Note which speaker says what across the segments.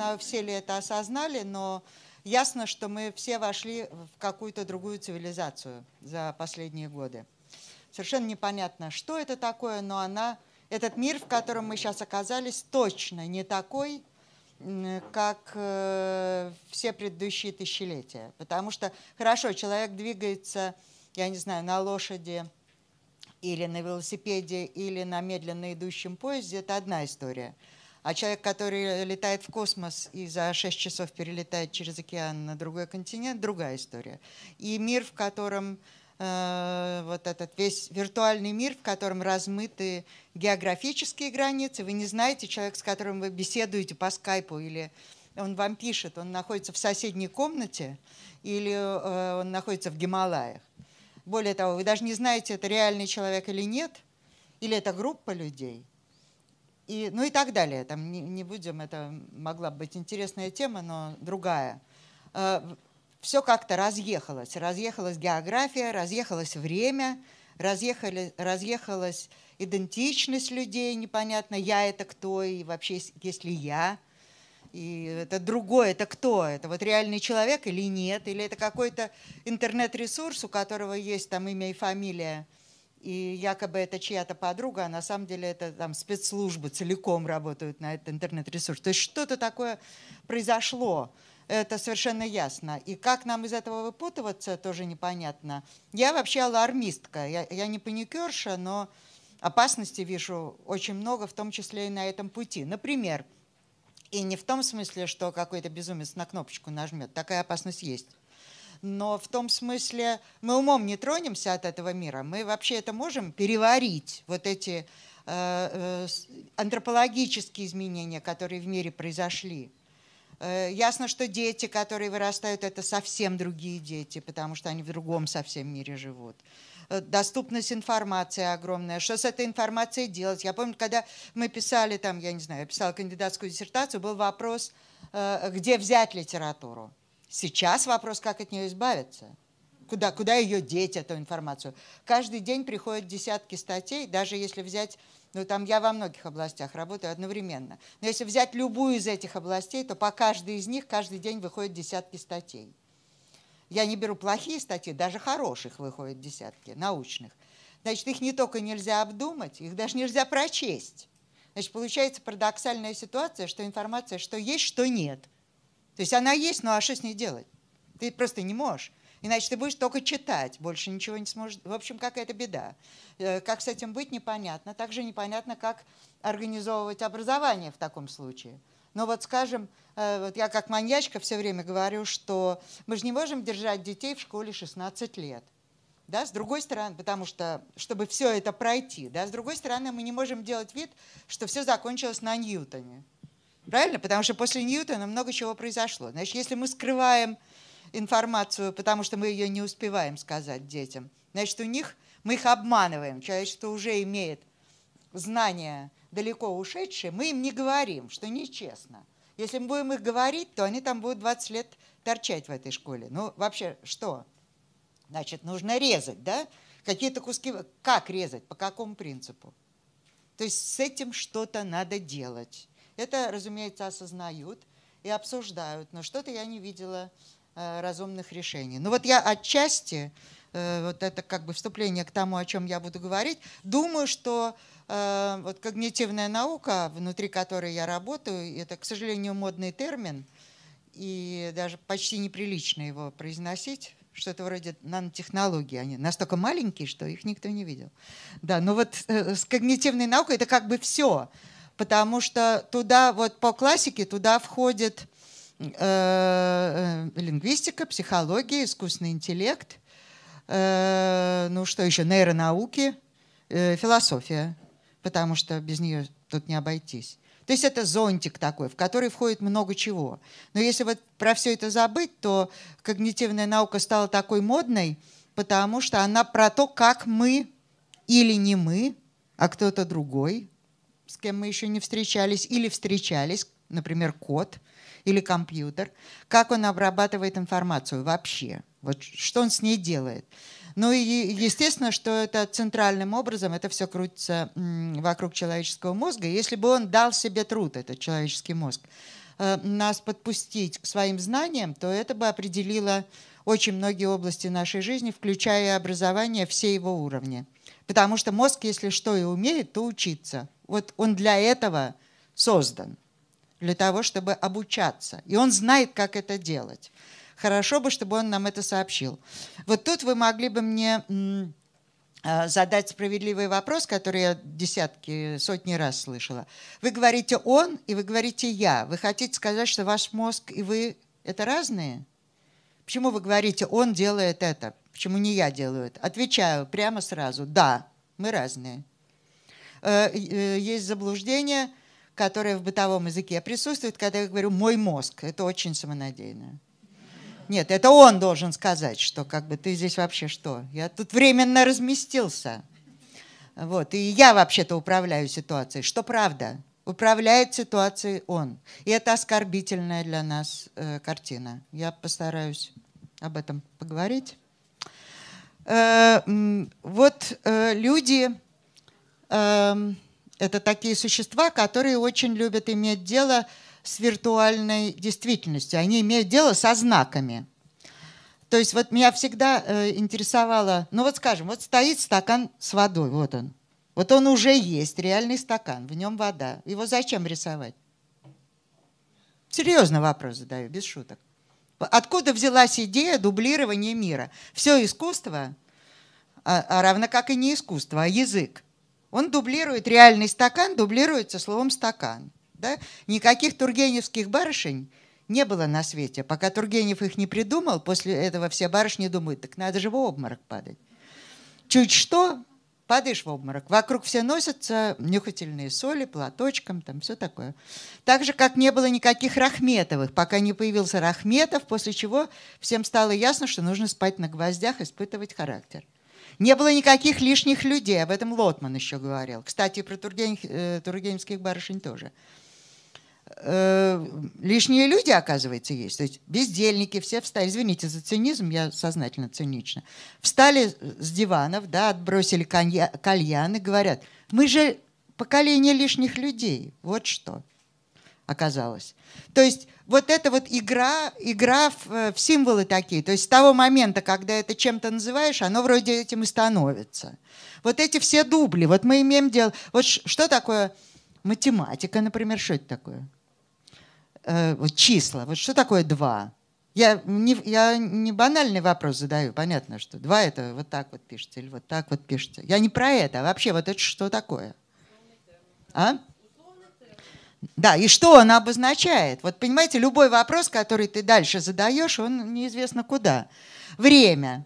Speaker 1: знаю, все ли это осознали, но ясно, что мы все вошли в какую-то другую цивилизацию за последние годы. Совершенно непонятно, что это такое, но она, этот мир, в котором мы сейчас оказались, точно не такой, как э, все предыдущие тысячелетия. Потому что, хорошо, человек двигается, я не знаю, на лошади или на велосипеде, или на медленно идущем поезде, это одна история – а человек, который летает в космос и за 6 часов перелетает через океан на другой континент, другая история. И мир, в котором э, вот этот весь виртуальный мир, в котором размыты географические границы. Вы не знаете человека, с которым вы беседуете по скайпу, или он вам пишет, он находится в соседней комнате, или э, он находится в Гималаях. Более того, вы даже не знаете, это реальный человек или нет, или это группа людей и, ну и так далее. Там не, не будем, это могла быть интересная тема, но другая. Э, Все как-то разъехалось. Разъехалась география, разъехалось время, разъехали, разъехалась идентичность людей, непонятно, я это кто, и вообще, если я, и это другой, это кто? Это вот реальный человек или нет? Или это какой-то интернет-ресурс, у которого есть там имя и фамилия – и якобы это чья-то подруга, а на самом деле это там спецслужбы целиком работают на этот интернет-ресурс. То есть что-то такое произошло, это совершенно ясно. И как нам из этого выпутываться, тоже непонятно. Я вообще алармистка, я, я не паникерша, но опасности вижу очень много, в том числе и на этом пути. Например, и не в том смысле, что какой-то безумец на кнопочку нажмет, такая опасность есть но в том смысле мы умом не тронемся от этого мира, мы вообще это можем переварить, вот эти э, э, антропологические изменения, которые в мире произошли. Э, ясно, что дети, которые вырастают, это совсем другие дети, потому что они в другом совсем мире живут э, доступность информации огромная. Что с этой информацией делать? Я помню, когда мы писали там, я не знаю, я писала кандидатскую диссертацию, был вопрос, э, где взять литературу. Сейчас вопрос, как от нее избавиться. Куда, куда ее деть, эту информацию? Каждый день приходят десятки статей, даже если взять, ну там я во многих областях работаю одновременно, но если взять любую из этих областей, то по каждой из них каждый день выходят десятки статей. Я не беру плохие статьи, даже хороших выходят десятки, научных. Значит, их не только нельзя обдумать, их даже нельзя прочесть. Значит, получается парадоксальная ситуация, что информация, что есть, что нет – то есть она есть, но ну, а что с ней делать? Ты просто не можешь. Иначе ты будешь только читать, больше ничего не сможешь. В общем, какая-то беда. Э, как с этим быть, непонятно. Также непонятно, как организовывать образование в таком случае. Но вот, скажем, э, вот я как маньячка все время говорю, что мы же не можем держать детей в школе 16 лет. Да, с другой стороны, потому что, чтобы все это пройти, да, с другой стороны, мы не можем делать вид, что все закончилось на Ньютоне. Правильно? Потому что после Ньютона много чего произошло. Значит, если мы скрываем информацию, потому что мы ее не успеваем сказать детям, значит, у них мы их обманываем. Человечество уже имеет знания далеко ушедшие, мы им не говорим, что нечестно. Если мы будем их говорить, то они там будут 20 лет торчать в этой школе. Ну, вообще, что? Значит, нужно резать, да? Какие-то куски... Как резать? По какому принципу? То есть с этим что-то надо делать. Это, разумеется, осознают и обсуждают, но что-то я не видела э, разумных решений. Но ну вот я отчасти, э, вот это как бы вступление к тому, о чем я буду говорить, думаю, что э, вот когнитивная наука, внутри которой я работаю, это, к сожалению, модный термин, и даже почти неприлично его произносить, что-то вроде нанотехнологии. Они настолько маленькие, что их никто не видел. Да, но ну вот с когнитивной наукой это как бы все потому что туда вот по классике туда входит э, э, лингвистика, психология, искусственный интеллект, э, ну что еще, нейронауки, э, философия, потому что без нее тут не обойтись. То есть это зонтик такой, в который входит много чего. Но если вот про все это забыть, то когнитивная наука стала такой модной, потому что она про то, как мы или не мы, а кто-то другой кем мы еще не встречались, или встречались, например, код или компьютер, как он обрабатывает информацию вообще, вот что он с ней делает. Ну и естественно, что это центральным образом, это все крутится вокруг человеческого мозга. Если бы он дал себе труд, этот человеческий мозг, э, нас подпустить к своим знаниям, то это бы определило очень многие области нашей жизни, включая образование все его уровни. Потому что мозг, если что и умеет, то учиться – вот он для этого создан, для того, чтобы обучаться. И он знает, как это делать. Хорошо бы, чтобы он нам это сообщил. Вот тут вы могли бы мне а, задать справедливый вопрос, который я десятки, сотни раз слышала. Вы говорите «он» и вы говорите «я». Вы хотите сказать, что ваш мозг и вы – это разные? Почему вы говорите «он делает это», почему не я делаю это? Отвечаю прямо сразу «да, мы разные». Э, э, есть заблуждение, которое в бытовом языке присутствует, когда я говорю «мой мозг». Это очень самонадеянно. Нет, это он должен сказать, что как бы ты здесь вообще что? Я тут временно разместился. Вот. И я вообще-то управляю ситуацией, что правда. Управляет ситуацией он. И это оскорбительная для нас э, картина. Я постараюсь об этом поговорить. Э, вот э, люди Эм, это такие существа, которые очень любят иметь дело с виртуальной действительностью. Они имеют дело со знаками. То есть вот меня всегда э, интересовало, ну вот скажем, вот стоит стакан с водой, вот он. Вот он уже есть, реальный стакан, в нем вода. Его зачем рисовать? Серьезно вопрос задаю, без шуток. Откуда взялась идея дублирования мира? Все искусство, а, а равно как и не искусство, а язык – он дублирует реальный стакан, дублируется словом «стакан». Да? Никаких тургеневских барышень не было на свете. Пока Тургенев их не придумал, после этого все барышни думают, так надо же в обморок падать. Чуть что, падаешь в обморок. Вокруг все носятся нюхательные соли, платочком, там все такое. Так же, как не было никаких Рахметовых, пока не появился Рахметов, после чего всем стало ясно, что нужно спать на гвоздях, испытывать характер. Не было никаких лишних людей, об этом Лотман еще говорил. Кстати, про э, тургеневских барышень тоже. Э, лишние люди, оказывается, есть. То есть бездельники все встали. Извините за цинизм, я сознательно цинична. Встали с диванов, да, отбросили кальян и говорят, мы же поколение лишних людей, вот что оказалось. То есть вот эта вот игра, игра в, э, в символы такие. То есть с того момента, когда это чем-то называешь, оно вроде этим и становится. Вот эти все дубли. Вот мы имеем дело... Вот что такое математика, например? Что это такое? Э, вот числа. Вот что такое два? Я не, я не банальный вопрос задаю, понятно, что два это вот так вот пишется или вот так вот пишется. Я не про это, а вообще вот это что такое? А? Да, и что она обозначает? Вот понимаете, любой вопрос, который ты дальше задаешь, он неизвестно куда. Время.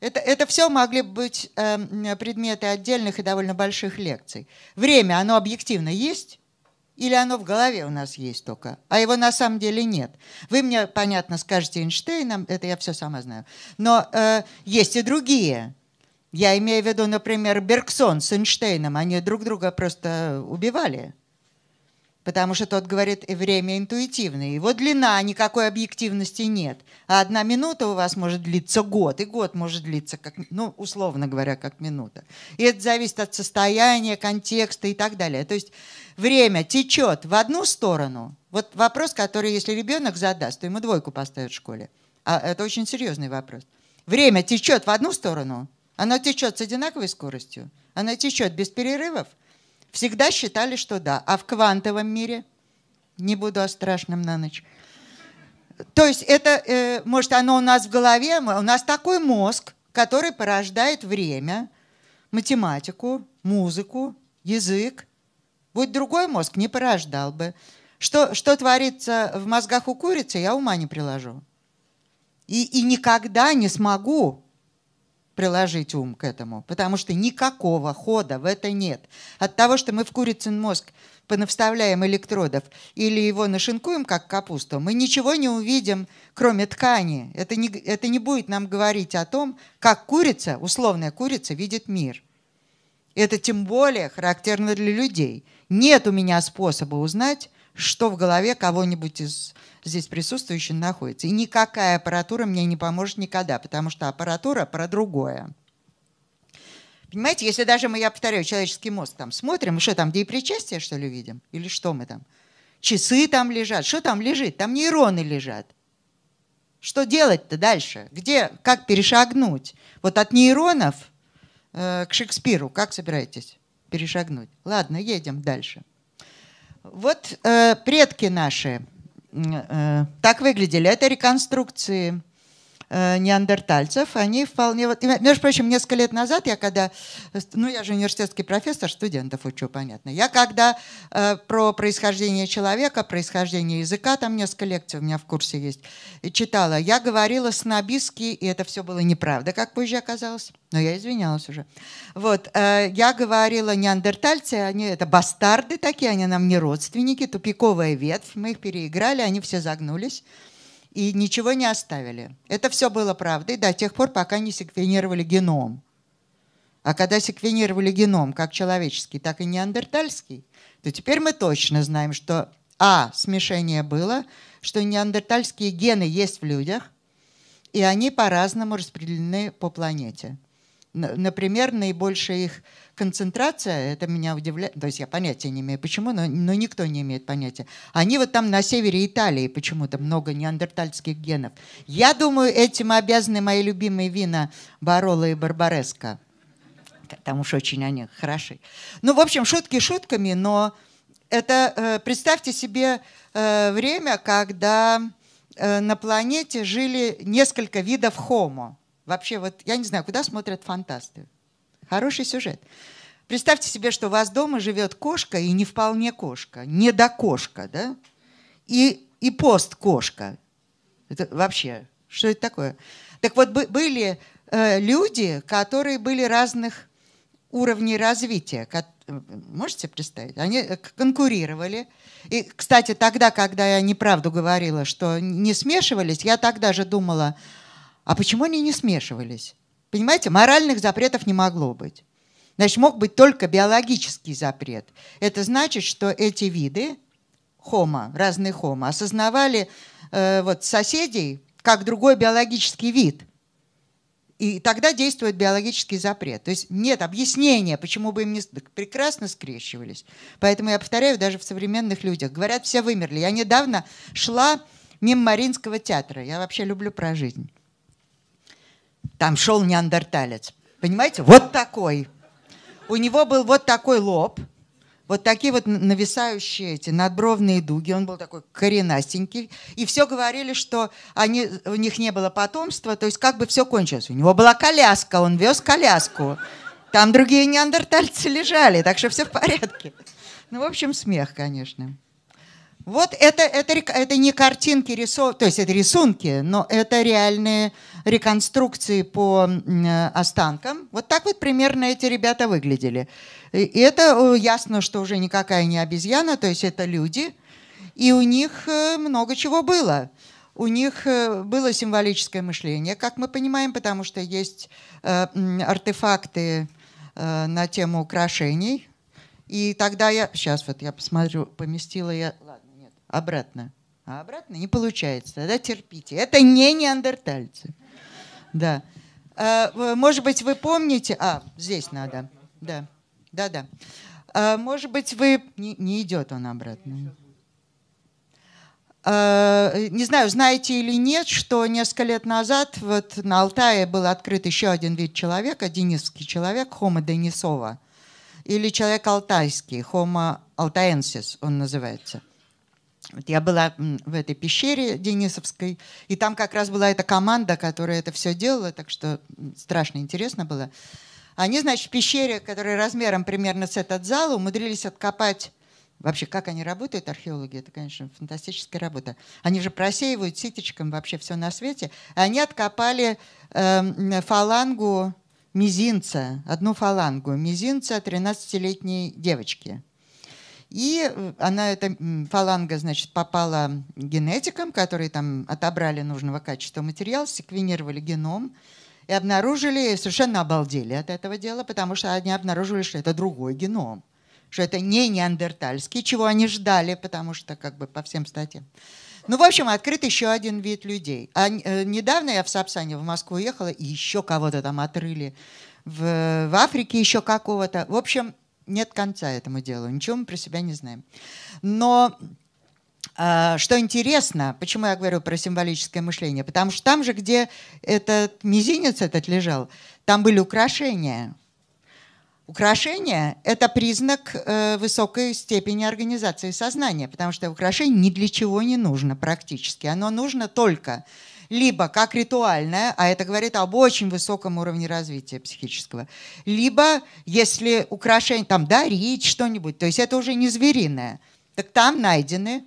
Speaker 1: Это, это все могли быть э, предметы отдельных и довольно больших лекций. Время, оно объективно есть? Или оно в голове у нас есть только, а его на самом деле нет. Вы мне, понятно, скажете Эйнштейном, это я все сама знаю. Но э, есть и другие. Я имею в виду, например, Бергсон с Эйнштейном. Они друг друга просто убивали потому что тот говорит время интуитивное. Его длина, а никакой объективности нет. А одна минута у вас может длиться год, и год может длиться, как, ну, условно говоря, как минута. И это зависит от состояния, контекста и так далее. То есть время течет в одну сторону. Вот вопрос, который, если ребенок задаст, то ему двойку поставят в школе. А это очень серьезный вопрос. Время течет в одну сторону, оно течет с одинаковой скоростью, оно течет без перерывов – Всегда считали, что да. А в квантовом мире, не буду о страшном на ночь, то есть это, э, может, оно у нас в голове, у нас такой мозг, который порождает время, математику, музыку, язык. Будь другой мозг, не порождал бы. Что, что творится в мозгах у курицы, я ума не приложу. И, и никогда не смогу приложить ум к этому, потому что никакого хода в это нет. От того, что мы в курицын мозг понавставляем электродов или его нашинкуем, как капусту, мы ничего не увидим, кроме ткани. Это не, это не будет нам говорить о том, как курица, условная курица, видит мир. Это тем более характерно для людей. Нет у меня способа узнать, что в голове кого-нибудь из здесь присутствующие находятся. И никакая аппаратура мне не поможет никогда, потому что аппаратура про другое. Понимаете, если даже мы, я повторяю, человеческий мозг там смотрим, что там, где и причастие, что ли, видим? Или что мы там? Часы там лежат. Что там лежит? Там нейроны лежат. Что делать-то дальше? Где, как перешагнуть? Вот от нейронов э, к Шекспиру как собираетесь перешагнуть? Ладно, едем дальше. Вот э, предки наши, Э, так выглядели. Это реконструкции Э, неандертальцев, они вполне... между прочим, несколько лет назад я когда... Ну, я же университетский профессор, студентов учу, понятно. Я когда э, про происхождение человека, происхождение языка, там несколько лекций у меня в курсе есть, читала, я говорила снобистски, и это все было неправда, как позже оказалось. Но я извинялась уже. Вот, э, я говорила, неандертальцы, они это бастарды такие, они нам не родственники, тупиковая ветвь, мы их переиграли, они все загнулись и ничего не оставили. Это все было правдой до тех пор, пока не секвенировали геном. А когда секвенировали геном, как человеческий, так и неандертальский, то теперь мы точно знаем, что а, смешение было, что неандертальские гены есть в людях, и они по-разному распределены по планете. Например, наибольшая их концентрация, это меня удивляет, то есть я понятия не имею, почему, но, но никто не имеет понятия. Они вот там на севере Италии почему-то много неандертальских генов. Я думаю, этим обязаны мои любимые вина Барола и Барбареска, потому что очень они хороши. Ну, в общем, шутки шутками, но это, э, представьте себе э, время, когда э, на планете жили несколько видов хомо – Вообще, вот я не знаю, куда смотрят фантасты. Хороший сюжет. Представьте себе, что у вас дома живет кошка и не вполне кошка, не до кошка, да? И, и пост кошка. Это вообще, что это такое? Так вот, были э, люди, которые были разных уровней развития. Можете представить? Они э, конкурировали. И, кстати, тогда, когда я неправду говорила, что не смешивались, я тогда же думала, а почему они не смешивались? Понимаете, моральных запретов не могло быть. Значит, мог быть только биологический запрет. Это значит, что эти виды, хомо, разные хомо, осознавали э, вот, соседей как другой биологический вид. И тогда действует биологический запрет. То есть нет объяснения, почему бы им не прекрасно скрещивались. Поэтому я повторяю, даже в современных людях говорят, все вымерли. Я недавно шла мимо Маринского театра. Я вообще люблю про жизнь. Там шел неандерталец. Понимаете? Вот такой. У него был вот такой лоб, вот такие вот нависающие эти надбровные дуги, он был такой коренастенький, и все говорили, что они, у них не было потомства, то есть как бы все кончилось. У него была коляска, он вез коляску, там другие неандертальцы лежали, так что все в порядке. Ну, в общем, смех, конечно. Вот это, это, это не картинки, рисов... то есть это рисунки, но это реальные реконструкции по э, останкам. Вот так вот примерно эти ребята выглядели. И это э, ясно, что уже никакая не обезьяна, то есть это люди. И у них э, много чего было. У них было символическое мышление, как мы понимаем, потому что есть артефакты на тему украшений. И тогда я... Сейчас вот я посмотрю, поместила я... Ладно обратно. А обратно не получается. Тогда терпите. Это не неандертальцы. Да. А, может быть, вы помните... А, здесь надо. Да, да, да. может быть, вы... Не, идет он обратно. А, не знаю, знаете или нет, что несколько лет назад вот на Алтае был открыт еще один вид человека, денисский человек, Homo Денисова, или человек алтайский, Homo altaensis он называется. Вот я была в этой пещере Денисовской, и там как раз была эта команда, которая это все делала, так что страшно интересно было. Они, значит, в пещере, которая размером примерно с этот зал, умудрились откопать Вообще, как они работают, археологи, это, конечно, фантастическая работа. Они же просеивают ситечком вообще все на свете. Они откопали э, фалангу мизинца, одну фалангу мизинца 13-летней девочки – и она, эта фаланга, значит, попала генетикам, которые там отобрали нужного качества материал, секвенировали геном и обнаружили, и совершенно обалдели от этого дела, потому что они обнаружили, что это другой геном, что это не неандертальский, чего они ждали, потому что как бы по всем статьям. Ну, в общем, открыт еще один вид людей. А э, недавно я в Сапсане в Москву ехала, и еще кого-то там отрыли. В, в Африке еще какого-то. В общем, нет конца этому делу, ничего мы про себя не знаем. Но а, что интересно, почему я говорю про символическое мышление? Потому что там же, где этот мизинец этот лежал, там были украшения. Украшения – это признак э, высокой степени организации сознания, потому что украшение ни для чего не нужно практически. Оно нужно только либо как ритуальное, а это говорит об очень высоком уровне развития психического, либо если украшение, там дарить что-нибудь, то есть это уже не звериное. Так там найдены,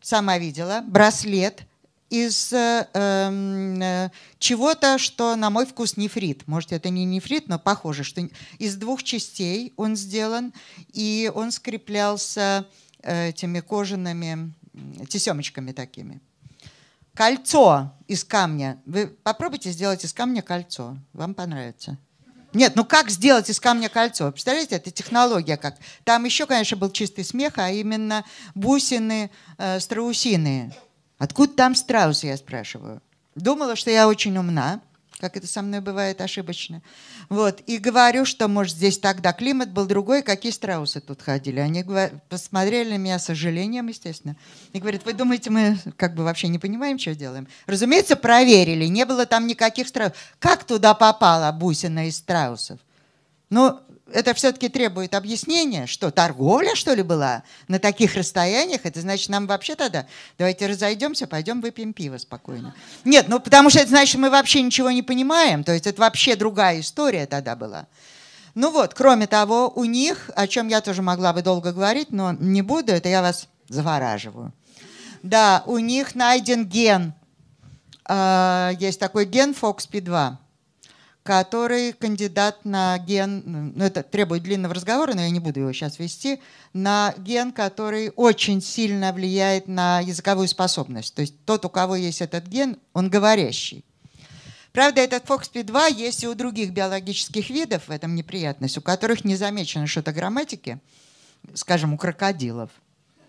Speaker 1: сама видела, браслет из э, эм, э, чего-то, что на мой вкус нефрит. Может, это не нефрит, но похоже, что из двух частей он сделан, и он скреплялся э, этими кожаными тесемочками такими. Кольцо из камня. Вы попробуйте сделать из камня кольцо. Вам понравится. Нет, ну как сделать из камня кольцо? Представляете, это технология как. Там еще, конечно, был чистый смех, а именно бусины э, страусиные. Откуда там страусы? я спрашиваю? Думала, что я очень умна как это со мной бывает ошибочно. Вот, и говорю, что, может, здесь тогда климат был другой, какие страусы тут ходили. Они посмотрели на меня с сожалением, естественно, и говорят, вы думаете, мы как бы вообще не понимаем, что делаем? Разумеется, проверили, не было там никаких страусов. Как туда попала бусина из страусов? Ну, это все-таки требует объяснения, что торговля, что ли, была на таких расстояниях, это значит, нам вообще тогда давайте разойдемся, пойдем выпьем пиво спокойно. Нет, ну потому что это значит, мы вообще ничего не понимаем, то есть это вообще другая история тогда была. Ну вот, кроме того, у них, о чем я тоже могла бы долго говорить, но не буду, это я вас завораживаю. Да, у них найден ген, а, есть такой ген FOXP2, который кандидат на ген, ну это требует длинного разговора, но я не буду его сейчас вести, на ген, который очень сильно влияет на языковую способность. То есть тот, у кого есть этот ген, он говорящий. Правда, этот FOXP2 есть и у других биологических видов, в этом неприятность, у которых не замечено что-то грамматики, скажем, у крокодилов.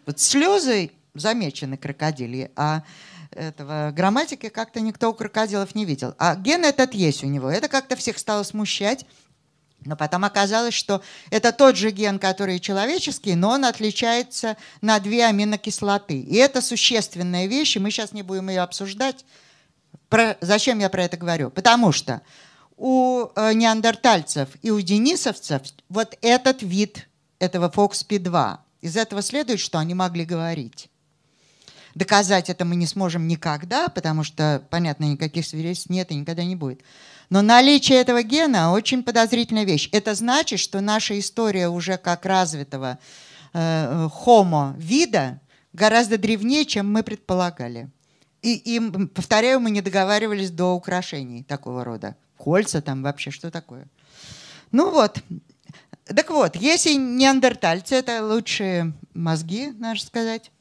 Speaker 1: Вот слезы замечены крокодили, а этого грамматики как-то никто у крокодилов не видел. А ген этот есть у него. Это как-то всех стало смущать. Но потом оказалось, что это тот же ген, который и человеческий, но он отличается на две аминокислоты. И это существенная вещь, и мы сейчас не будем ее обсуждать. Про, зачем я про это говорю? Потому что у э, неандертальцев и у денисовцев вот этот вид этого FOXP2. Из этого следует, что они могли говорить. Доказать это мы не сможем никогда, потому что, понятно, никаких свидетельств нет и никогда не будет. Но наличие этого гена очень подозрительная вещь. Это значит, что наша история уже как развитого э, хомо вида гораздо древнее, чем мы предполагали. И, и, повторяю, мы не договаривались до украшений такого рода. Кольца там вообще, что такое? Ну вот. Так вот, если неандертальцы, это лучшие мозги, надо сказать,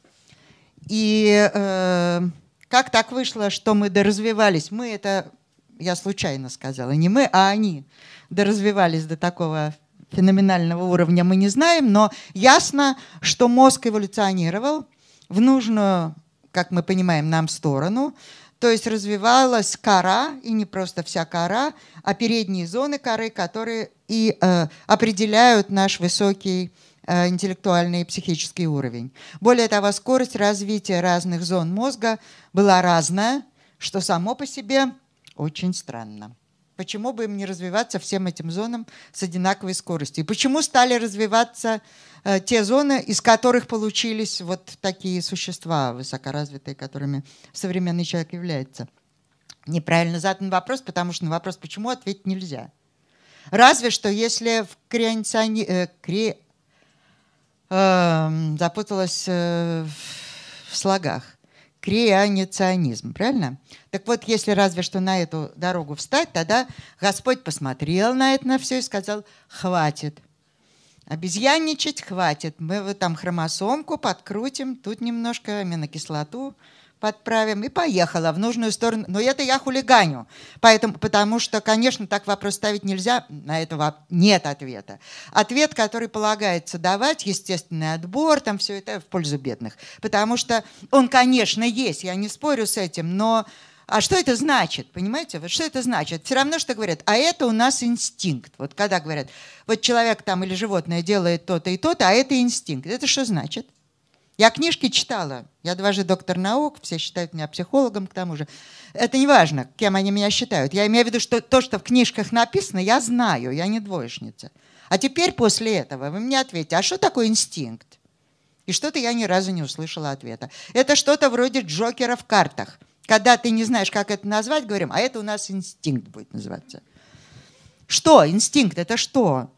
Speaker 1: и э, как так вышло, что мы доразвивались? Мы это, я случайно сказала, не мы, а они доразвивались до такого феноменального уровня, мы не знаем, но ясно, что мозг эволюционировал в нужную, как мы понимаем, нам сторону. То есть развивалась кора, и не просто вся кора, а передние зоны коры, которые и э, определяют наш высокий Э, интеллектуальный и психический уровень. Более того, скорость развития разных зон мозга была разная, что само по себе очень странно. Почему бы им не развиваться всем этим зонам с одинаковой скоростью? И почему стали развиваться э, те зоны, из которых получились вот такие существа высокоразвитые, которыми современный человек является? Неправильно задан вопрос, потому что на вопрос «почему» ответить нельзя. Разве что если в креационе, э, кре, Эм, запуталась э, в слогах. Креаниционизм, правильно? Так вот, если разве что на эту дорогу встать, тогда Господь посмотрел на это на все и сказал, хватит. Обезьянничать хватит. Мы вот там хромосомку подкрутим, тут немножко аминокислоту, подправим и поехала в нужную сторону. Но это я хулиганю. Поэтому, потому что, конечно, так вопрос ставить нельзя, на это нет ответа. Ответ, который полагается давать, естественный отбор, там все это в пользу бедных. Потому что он, конечно, есть, я не спорю с этим, но а что это значит? Понимаете? Вот что это значит? Все равно, что говорят, а это у нас инстинкт. Вот когда говорят, вот человек там или животное делает то-то и то-то, а это инстинкт. Это что значит? Я книжки читала. Я дважды доктор наук, все считают меня психологом к тому же. Это не важно, кем они меня считают. Я имею в виду, что то, что в книжках написано, я знаю, я не двоечница. А теперь после этого вы мне ответите, а что такое инстинкт? И что-то я ни разу не услышала ответа. Это что-то вроде Джокера в картах. Когда ты не знаешь, как это назвать, говорим, а это у нас инстинкт будет называться. Что? Инстинкт это что?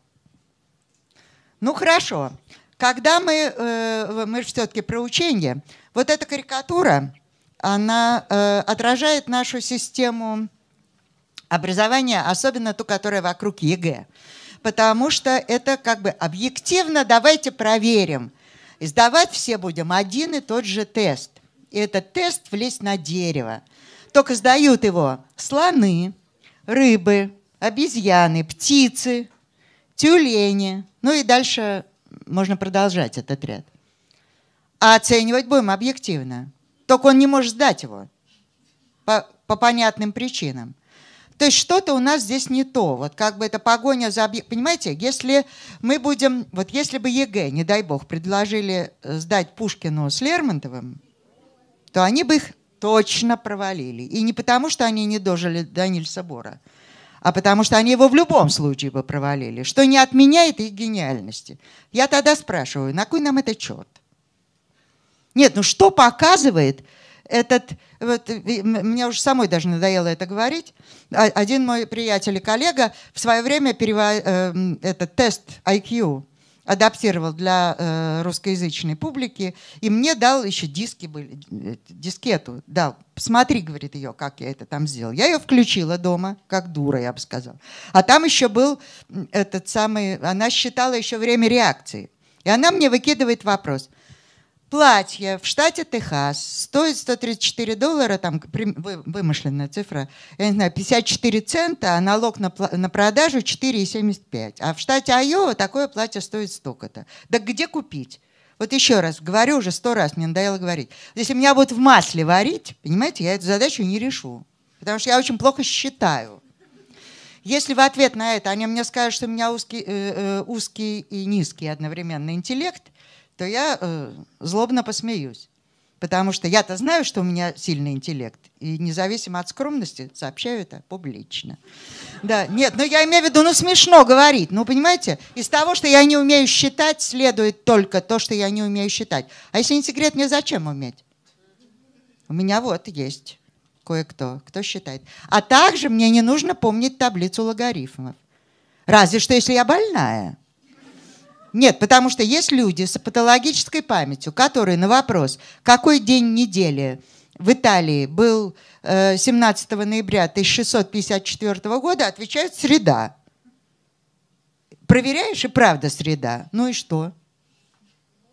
Speaker 1: Ну хорошо. Когда мы, э, мы все-таки про учение, вот эта карикатура, она э, отражает нашу систему образования, особенно ту, которая вокруг ЕГЭ. Потому что это как бы объективно, давайте проверим. сдавать все будем один и тот же тест. И этот тест влезть на дерево. Только сдают его слоны, рыбы, обезьяны, птицы, тюлени, ну и дальше можно продолжать этот ряд. А оценивать будем объективно. Только он не может сдать его по, по понятным причинам. То есть что-то у нас здесь не то. Вот как бы эта погоня за объект. Понимаете, если мы будем... Вот если бы ЕГЭ, не дай бог, предложили э, сдать Пушкину с Лермонтовым, то они бы их точно провалили. И не потому, что они не дожили до Нильса Бора – а потому что они его в любом случае бы провалили, что не отменяет их гениальности. Я тогда спрашиваю, на кой нам это черт? Нет, ну что показывает этот... Вот, мне уже самой даже надоело это говорить. А, один мой приятель и коллега в свое время перево, э, этот тест IQ адаптировал для э, русскоязычной публики, и мне дал еще диски были, дискету дал. Посмотри, говорит ее, как я это там сделал. Я ее включила дома, как дура, я бы сказала. А там еще был этот самый, она считала еще время реакции. И она мне выкидывает вопрос – Платье в штате Техас стоит 134 доллара, там вымышленная цифра, я не знаю, 54 цента, а налог на, на продажу 4,75. А в штате Айова такое платье стоит столько-то. Да где купить? Вот еще раз, говорю уже сто раз, мне надоело говорить. Если меня будут в масле варить, понимаете, я эту задачу не решу. Потому что я очень плохо считаю. Если в ответ на это они мне скажут, что у меня узкий, э, э, узкий и низкий одновременно интеллект, то я э, злобно посмеюсь. Потому что я-то знаю, что у меня сильный интеллект. И независимо от скромности сообщаю это публично. Да, нет, но ну я имею в виду, ну смешно говорить. Ну, понимаете, из того, что я не умею считать, следует только то, что я не умею считать. А если не секрет, мне зачем уметь? У меня вот есть кое-кто, кто считает. А также мне не нужно помнить таблицу логарифмов. Разве что, если я больная. Нет, потому что есть люди с патологической памятью, которые на вопрос, какой день недели в Италии был 17 э, ноября 1654 года, отвечают «среда». Проверяешь, и правда среда. Ну и что?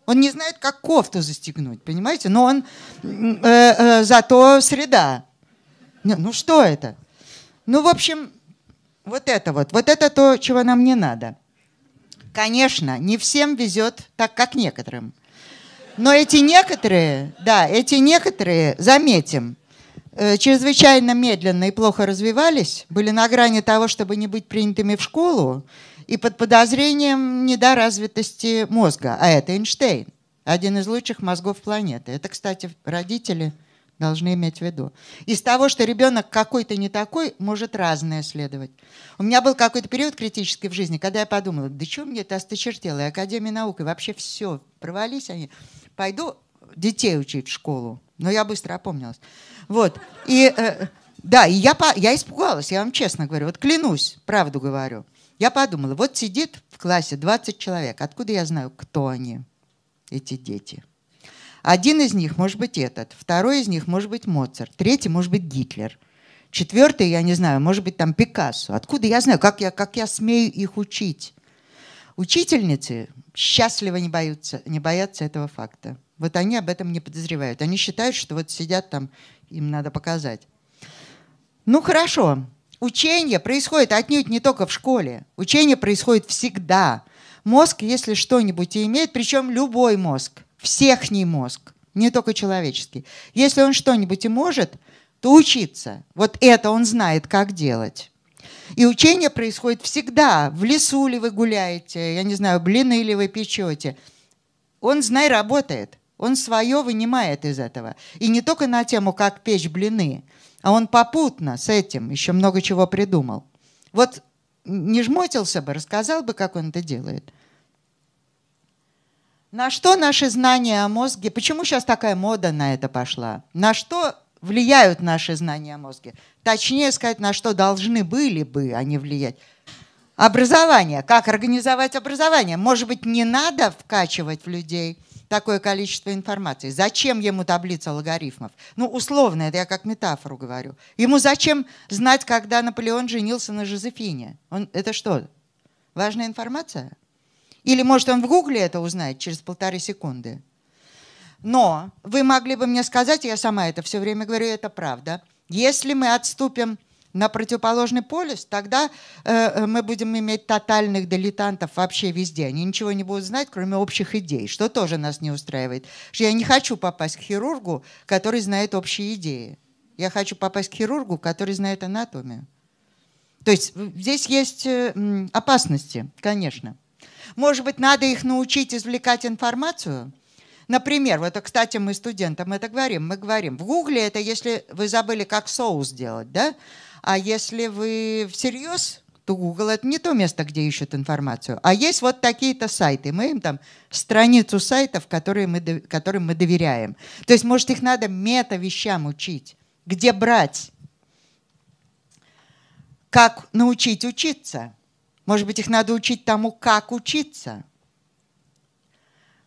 Speaker 1: Он не знает, как кофту застегнуть, понимаете? Но он э, э, зато среда. Не, ну что это? Ну, в общем, вот это вот. Вот это то, чего нам не надо. Конечно, не всем везет так, как некоторым. Но эти некоторые, да, эти некоторые, заметим, э, чрезвычайно медленно и плохо развивались, были на грани того, чтобы не быть принятыми в школу, и под подозрением недоразвитости мозга. А это Эйнштейн, один из лучших мозгов планеты. Это, кстати, родители – должны иметь в виду. Из того, что ребенок какой-то не такой, может разное следовать. У меня был какой-то период критический в жизни, когда я подумала, да что мне это осточертело, и Академия наук, и вообще все, провались они. Пойду детей учить в школу. Но я быстро опомнилась. Вот. И, э, да, и я, я испугалась, я вам честно говорю. Вот клянусь, правду говорю. Я подумала, вот сидит в классе 20 человек. Откуда я знаю, кто они, эти дети? Один из них может быть этот, второй из них может быть Моцарт, третий может быть Гитлер. Четвертый, я не знаю, может быть, там Пикассо. Откуда я знаю, как я, как я смею их учить? Учительницы счастливо не, боятся, не боятся этого факта. Вот они об этом не подозревают. Они считают, что вот сидят там, им надо показать. Ну хорошо, учение происходит отнюдь не только в школе. Учение происходит всегда. Мозг, если что-нибудь и имеет, причем любой мозг, всех всехний мозг, не только человеческий. Если он что-нибудь и может, то учиться. Вот это он знает, как делать. И учение происходит всегда. В лесу ли вы гуляете, я не знаю, блины ли вы печете. Он, знай, работает. Он свое вынимает из этого. И не только на тему, как печь блины, а он попутно с этим еще много чего придумал. Вот не жмотился бы, рассказал бы, как он это делает – на что наши знания о мозге, почему сейчас такая мода на это пошла? На что влияют наши знания о мозге? Точнее сказать, на что должны были бы они влиять? Образование. Как организовать образование? Может быть, не надо вкачивать в людей такое количество информации? Зачем ему таблица логарифмов? Ну, условно, это я как метафору говорю. Ему зачем знать, когда Наполеон женился на Жозефине? Он, это что, важная информация? Или, может, он в гугле это узнает через полторы секунды. Но вы могли бы мне сказать, я сама это все время говорю, это правда. Если мы отступим на противоположный полюс, тогда э, э, мы будем иметь тотальных дилетантов вообще везде. Они ничего не будут знать, кроме общих идей, что тоже нас не устраивает. я не хочу попасть к хирургу, который знает общие идеи. Я хочу попасть к хирургу, который знает анатомию. То есть э, здесь есть э, опасности, конечно. Может быть, надо их научить извлекать информацию? Например, вот, кстати, мы студентам это говорим, мы говорим, в Гугле это если вы забыли, как соус делать, да? А если вы всерьез, то Google это не то место, где ищут информацию. А есть вот такие-то сайты. Мы им там страницу сайтов, которые мы, которым мы доверяем. То есть, может, их надо мета-вещам учить. Где брать? Как научить учиться? Может быть, их надо учить тому, как учиться,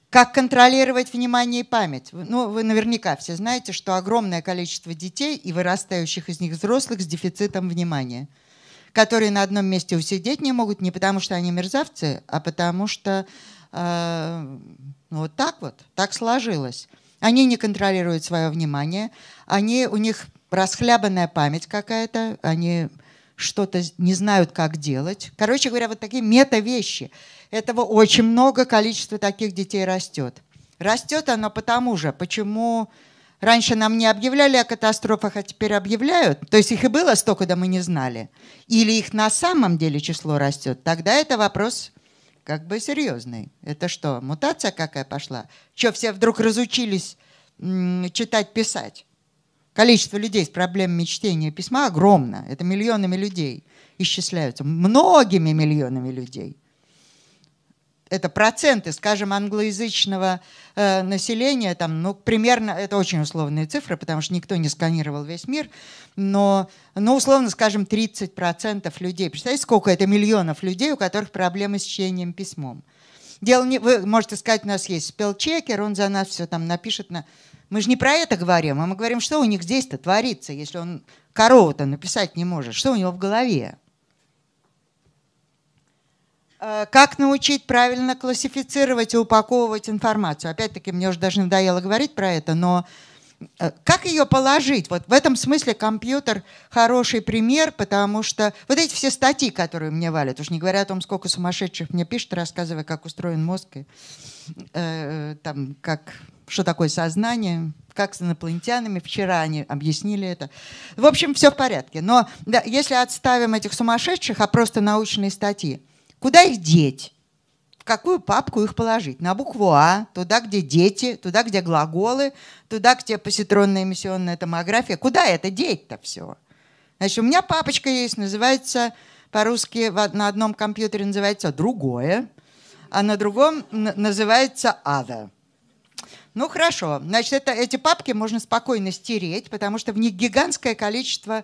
Speaker 1: как контролировать внимание и память. Ну, вы наверняка все знаете, что огромное количество детей и вырастающих из них взрослых с дефицитом внимания, которые на одном месте усидеть не могут не потому, что они мерзавцы, а потому что э, ну, вот так вот, так сложилось. Они не контролируют свое внимание, они, у них расхлябанная память какая-то, они что-то не знают, как делать. Короче говоря, вот такие мета-вещи. Этого очень много, количество таких детей растет. Растет оно потому же, почему раньше нам не объявляли о катастрофах, а теперь объявляют. То есть их и было столько, да мы не знали. Или их на самом деле число растет. Тогда это вопрос как бы серьезный. Это что, мутация какая пошла? Че, все вдруг разучились читать, писать? количество людей с проблемами чтения письма огромно. Это миллионами людей исчисляются, многими миллионами людей. Это проценты, скажем, англоязычного э, населения, там, ну, примерно, это очень условные цифры, потому что никто не сканировал весь мир, но, ну, условно, скажем, 30% людей. Представляете, сколько это миллионов людей, у которых проблемы с чтением письмом. Дело не, вы можете сказать, у нас есть спелчекер, он за нас все там напишет на мы же не про это говорим, а мы говорим, что у них здесь-то творится, если он корову-то написать не может, что у него в голове. Э, как научить правильно классифицировать и упаковывать информацию? Опять-таки, мне уже даже надоело говорить про это, но э, как ее положить? Вот в этом смысле компьютер хороший пример, потому что вот эти все статьи, которые мне валят, уж не говоря о том, сколько сумасшедших мне пишет, рассказывая, как устроен мозг, и, э, э там, как что такое сознание, как с инопланетянами, вчера они объяснили это. В общем, все в порядке. Но да, если отставим этих сумасшедших, а просто научные статьи, куда их деть? В какую папку их положить? На букву А, туда, где дети, туда, где глаголы, туда, где позитронная эмиссионная томография. Куда это деть-то все? Значит, у меня папочка есть, называется по-русски на одном компьютере называется «другое», а на другом называется «ада». Ну хорошо, значит, это, эти папки можно спокойно стереть, потому что в них гигантское количество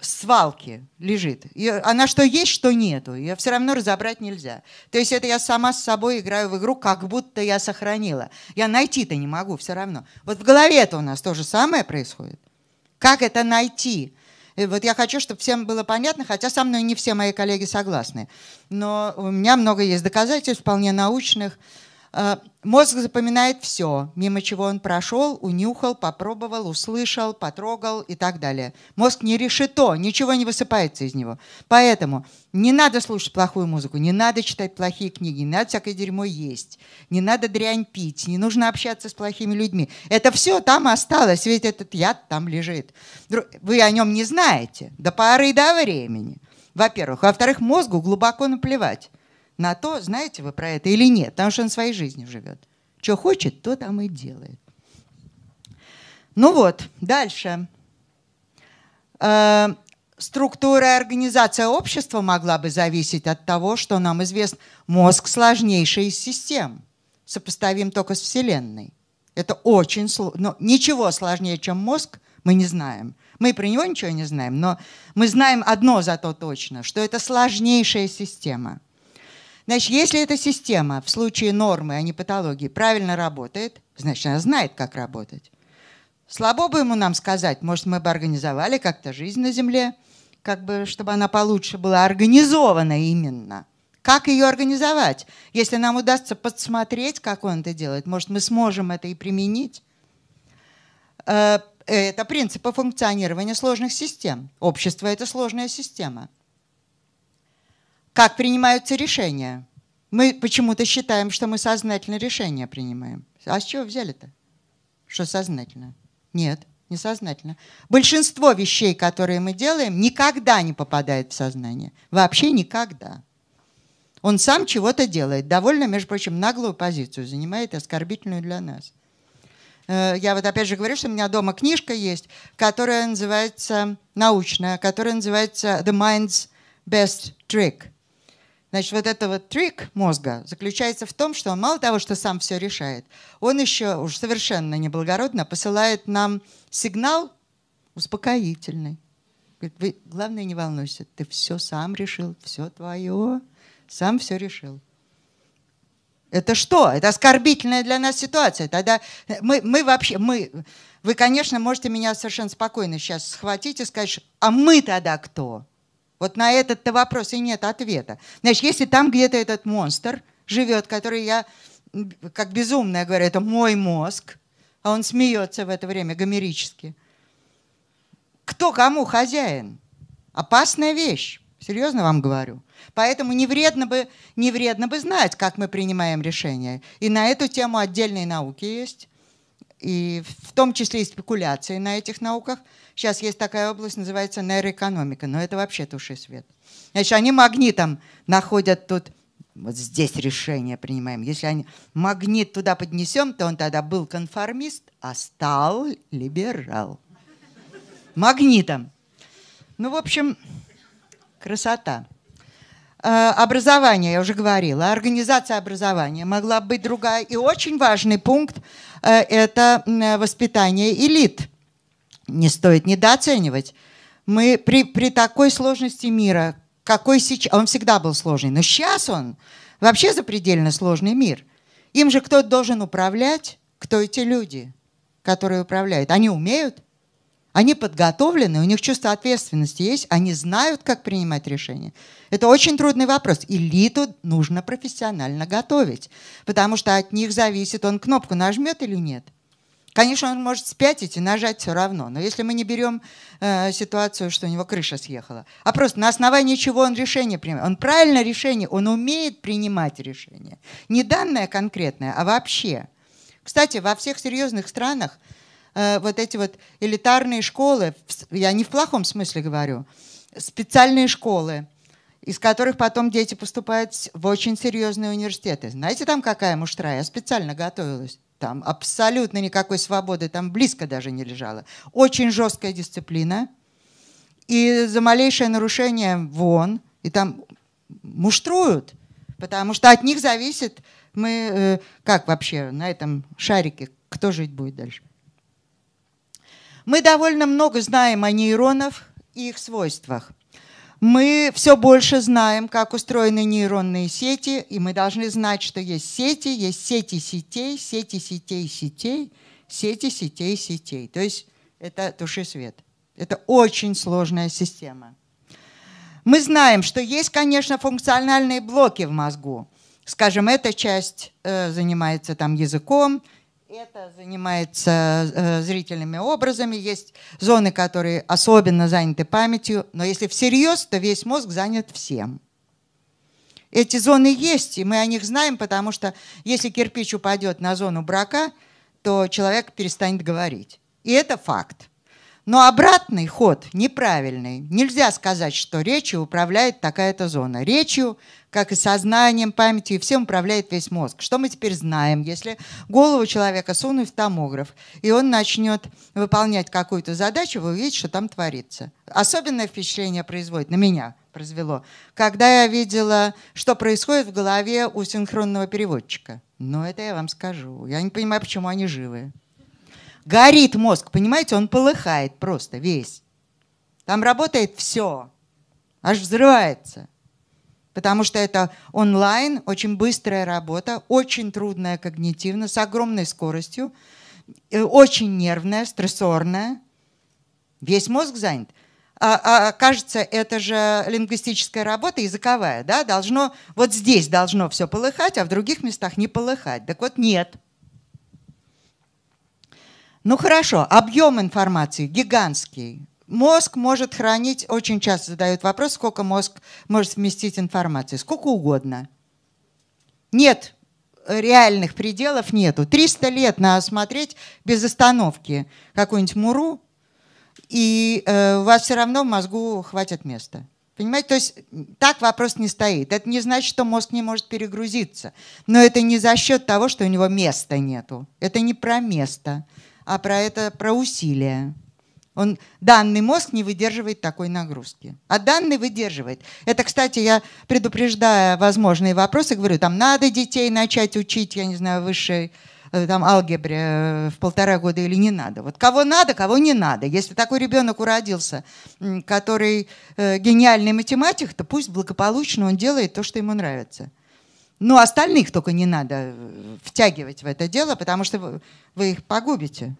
Speaker 1: свалки лежит. И она что есть, что нету. Ее все равно разобрать нельзя. То есть это я сама с собой играю в игру, как будто я сохранила. Я найти-то не могу все равно. Вот в голове это у нас то же самое происходит. Как это найти? И вот я хочу, чтобы всем было понятно, хотя со мной не все мои коллеги согласны. Но у меня много есть доказательств, вполне научных, а, мозг запоминает все, мимо чего он прошел, унюхал, попробовал, услышал, потрогал и так далее. Мозг не решето, ничего не высыпается из него. Поэтому не надо слушать плохую музыку, не надо читать плохие книги, не надо всякое дерьмо есть, не надо дрянь пить, не нужно общаться с плохими людьми. Это все там осталось, ведь этот яд там лежит. Вы о нем не знаете до поры и до времени, во-первых. Во-вторых, мозгу глубоко наплевать на то, знаете вы про это или нет, потому что он своей жизнью живет. Что хочет, то там и делает. Ну вот, дальше. Э, структура и организация общества могла бы зависеть от того, что нам известно. Мозг сложнейший из систем, сопоставим только с Вселенной. Это очень сложно. Но ничего сложнее, чем мозг, мы не знаем. Мы про него ничего не знаем, но мы знаем одно зато точно, что это сложнейшая система – Значит, если эта система в случае нормы, а не патологии, правильно работает, значит, она знает, как работать. Слабо бы ему нам сказать, может, мы бы организовали как-то жизнь на Земле, как бы, чтобы она получше была организована именно. Как ее организовать? Если нам удастся подсмотреть, как он это делает, может, мы сможем это и применить? Э, это принципы функционирования сложных систем. Общество — это сложная система — как принимаются решения. Мы почему-то считаем, что мы сознательно решения принимаем. А с чего взяли-то? Что сознательно? Нет, несознательно. Большинство вещей, которые мы делаем, никогда не попадает в сознание. Вообще никогда. Он сам чего-то делает. Довольно, между прочим, наглую позицию занимает, оскорбительную для нас. Э, я вот опять же говорю, что у меня дома книжка есть, которая называется научная, которая называется «The Mind's Best Trick». Значит, вот этот вот трик мозга заключается в том, что он мало того, что сам все решает, он еще уж совершенно неблагородно посылает нам сигнал успокоительный. Говорит, вы, главное, не волнуйся, ты все сам решил, все твое, сам все решил. Это что? Это оскорбительная для нас ситуация. Тогда э, мы, мы вообще, мы, вы, конечно, можете меня совершенно спокойно сейчас схватить и сказать, а мы тогда кто? Вот на этот-то вопрос и нет ответа. Значит, если там где-то этот монстр живет, который я, как безумная говорю, это мой мозг, а он смеется в это время гомерически. Кто кому хозяин? Опасная вещь. Серьезно вам говорю. Поэтому не вредно, бы, не вредно бы знать, как мы принимаем решения. И на эту тему отдельные науки есть, и в том числе и спекуляции на этих науках – Сейчас есть такая область, называется нейроэкономика, но это вообще туши свет. Значит, они магнитом находят тут, вот здесь решение принимаем. Если они магнит туда поднесем, то он тогда был конформист, а стал либерал. Магнитом. Ну, в общем, красота. Э, образование, я уже говорила, организация образования могла быть другая. И очень важный пункт э, – это э, воспитание элит не стоит недооценивать. Мы при, при такой сложности мира, какой сейчас, он всегда был сложный, но сейчас он вообще запредельно сложный мир. Им же кто должен управлять, кто эти люди, которые управляют. Они умеют, они подготовлены, у них чувство ответственности есть, они знают, как принимать решения. Это очень трудный вопрос. Элиту нужно профессионально готовить, потому что от них зависит, он кнопку нажмет или нет – Конечно, он может спятить и нажать все равно, но если мы не берем э, ситуацию, что у него крыша съехала, а просто на основании чего он решение принимает, он правильно решение, он умеет принимать решение. Не данное конкретное, а вообще. Кстати, во всех серьезных странах э, вот эти вот элитарные школы, я не в плохом смысле говорю, специальные школы, из которых потом дети поступают в очень серьезные университеты. Знаете, там какая муштра? Я специально готовилась. Там абсолютно никакой свободы, там близко даже не лежало. Очень жесткая дисциплина. И за малейшее нарушение вон. И там муштруют, потому что от них зависит, мы э, как вообще на этом шарике, кто жить будет дальше. Мы довольно много знаем о нейронах и их свойствах. Мы все больше знаем, как устроены нейронные сети, и мы должны знать, что есть сети, есть сети сетей, сети сетей сетей, сети сетей сетей. То есть это туши свет. Это очень сложная система. Мы знаем, что есть, конечно, функциональные блоки в мозгу. Скажем, эта часть э, занимается там языком, это занимается э, зрительными образами. Есть зоны, которые особенно заняты памятью. Но если всерьез, то весь мозг занят всем. Эти зоны есть, и мы о них знаем, потому что если кирпич упадет на зону брака, то человек перестанет говорить. И это факт. Но обратный ход неправильный. Нельзя сказать, что речью управляет такая-то зона. Речью, как и сознанием, памятью, всем управляет весь мозг. Что мы теперь знаем? Если голову человека сунуть в томограф, и он начнет выполнять какую-то задачу, вы увидите, что там творится. Особенное впечатление производит на меня произвело, когда я видела, что происходит в голове у синхронного переводчика. Но это я вам скажу. Я не понимаю, почему они живые горит мозг, понимаете, он полыхает просто весь. Там работает все, аж взрывается. Потому что это онлайн, очень быстрая работа, очень трудная когнитивно, с огромной скоростью, э, очень нервная, стрессорная. Весь мозг занят. А, а, кажется, это же лингвистическая работа языковая, да, должно, вот здесь должно все полыхать, а в других местах не полыхать. Так вот, нет. Ну хорошо, объем информации гигантский. Мозг может хранить, очень часто задают вопрос, сколько мозг может вместить информации, сколько угодно. Нет э, реальных пределов нету. 300 лет надо смотреть без остановки какую-нибудь муру, и э, у вас все равно в мозгу хватит места. Понимаете, то есть так вопрос не стоит. Это не значит, что мозг не может перегрузиться, но это не за счет того, что у него места нету. Это не про место а про это про усилия. Он, данный мозг не выдерживает такой нагрузки. А данный выдерживает. Это, кстати, я предупреждаю возможные вопросы, говорю, там надо детей начать учить, я не знаю, высшей э, там, алгебре э, в полтора года или не надо. Вот кого надо, кого не надо. Если такой ребенок уродился, который э, гениальный математик, то пусть благополучно он делает то, что ему нравится. Ну, остальных только не надо э, втягивать в это дело, потому что вы, вы их погубите.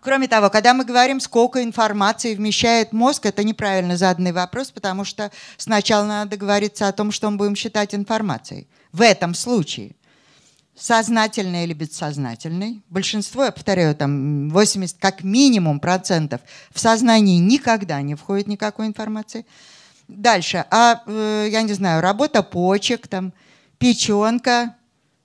Speaker 1: Кроме того, когда мы говорим, сколько информации вмещает мозг, это неправильно заданный вопрос, потому что сначала надо договориться о том, что мы будем считать информацией. В этом случае сознательный или бессознательный Большинство, я повторяю, там 80 как минимум процентов в сознании никогда не входит никакой информации. Дальше. А, э, я не знаю, работа почек, там, печенка,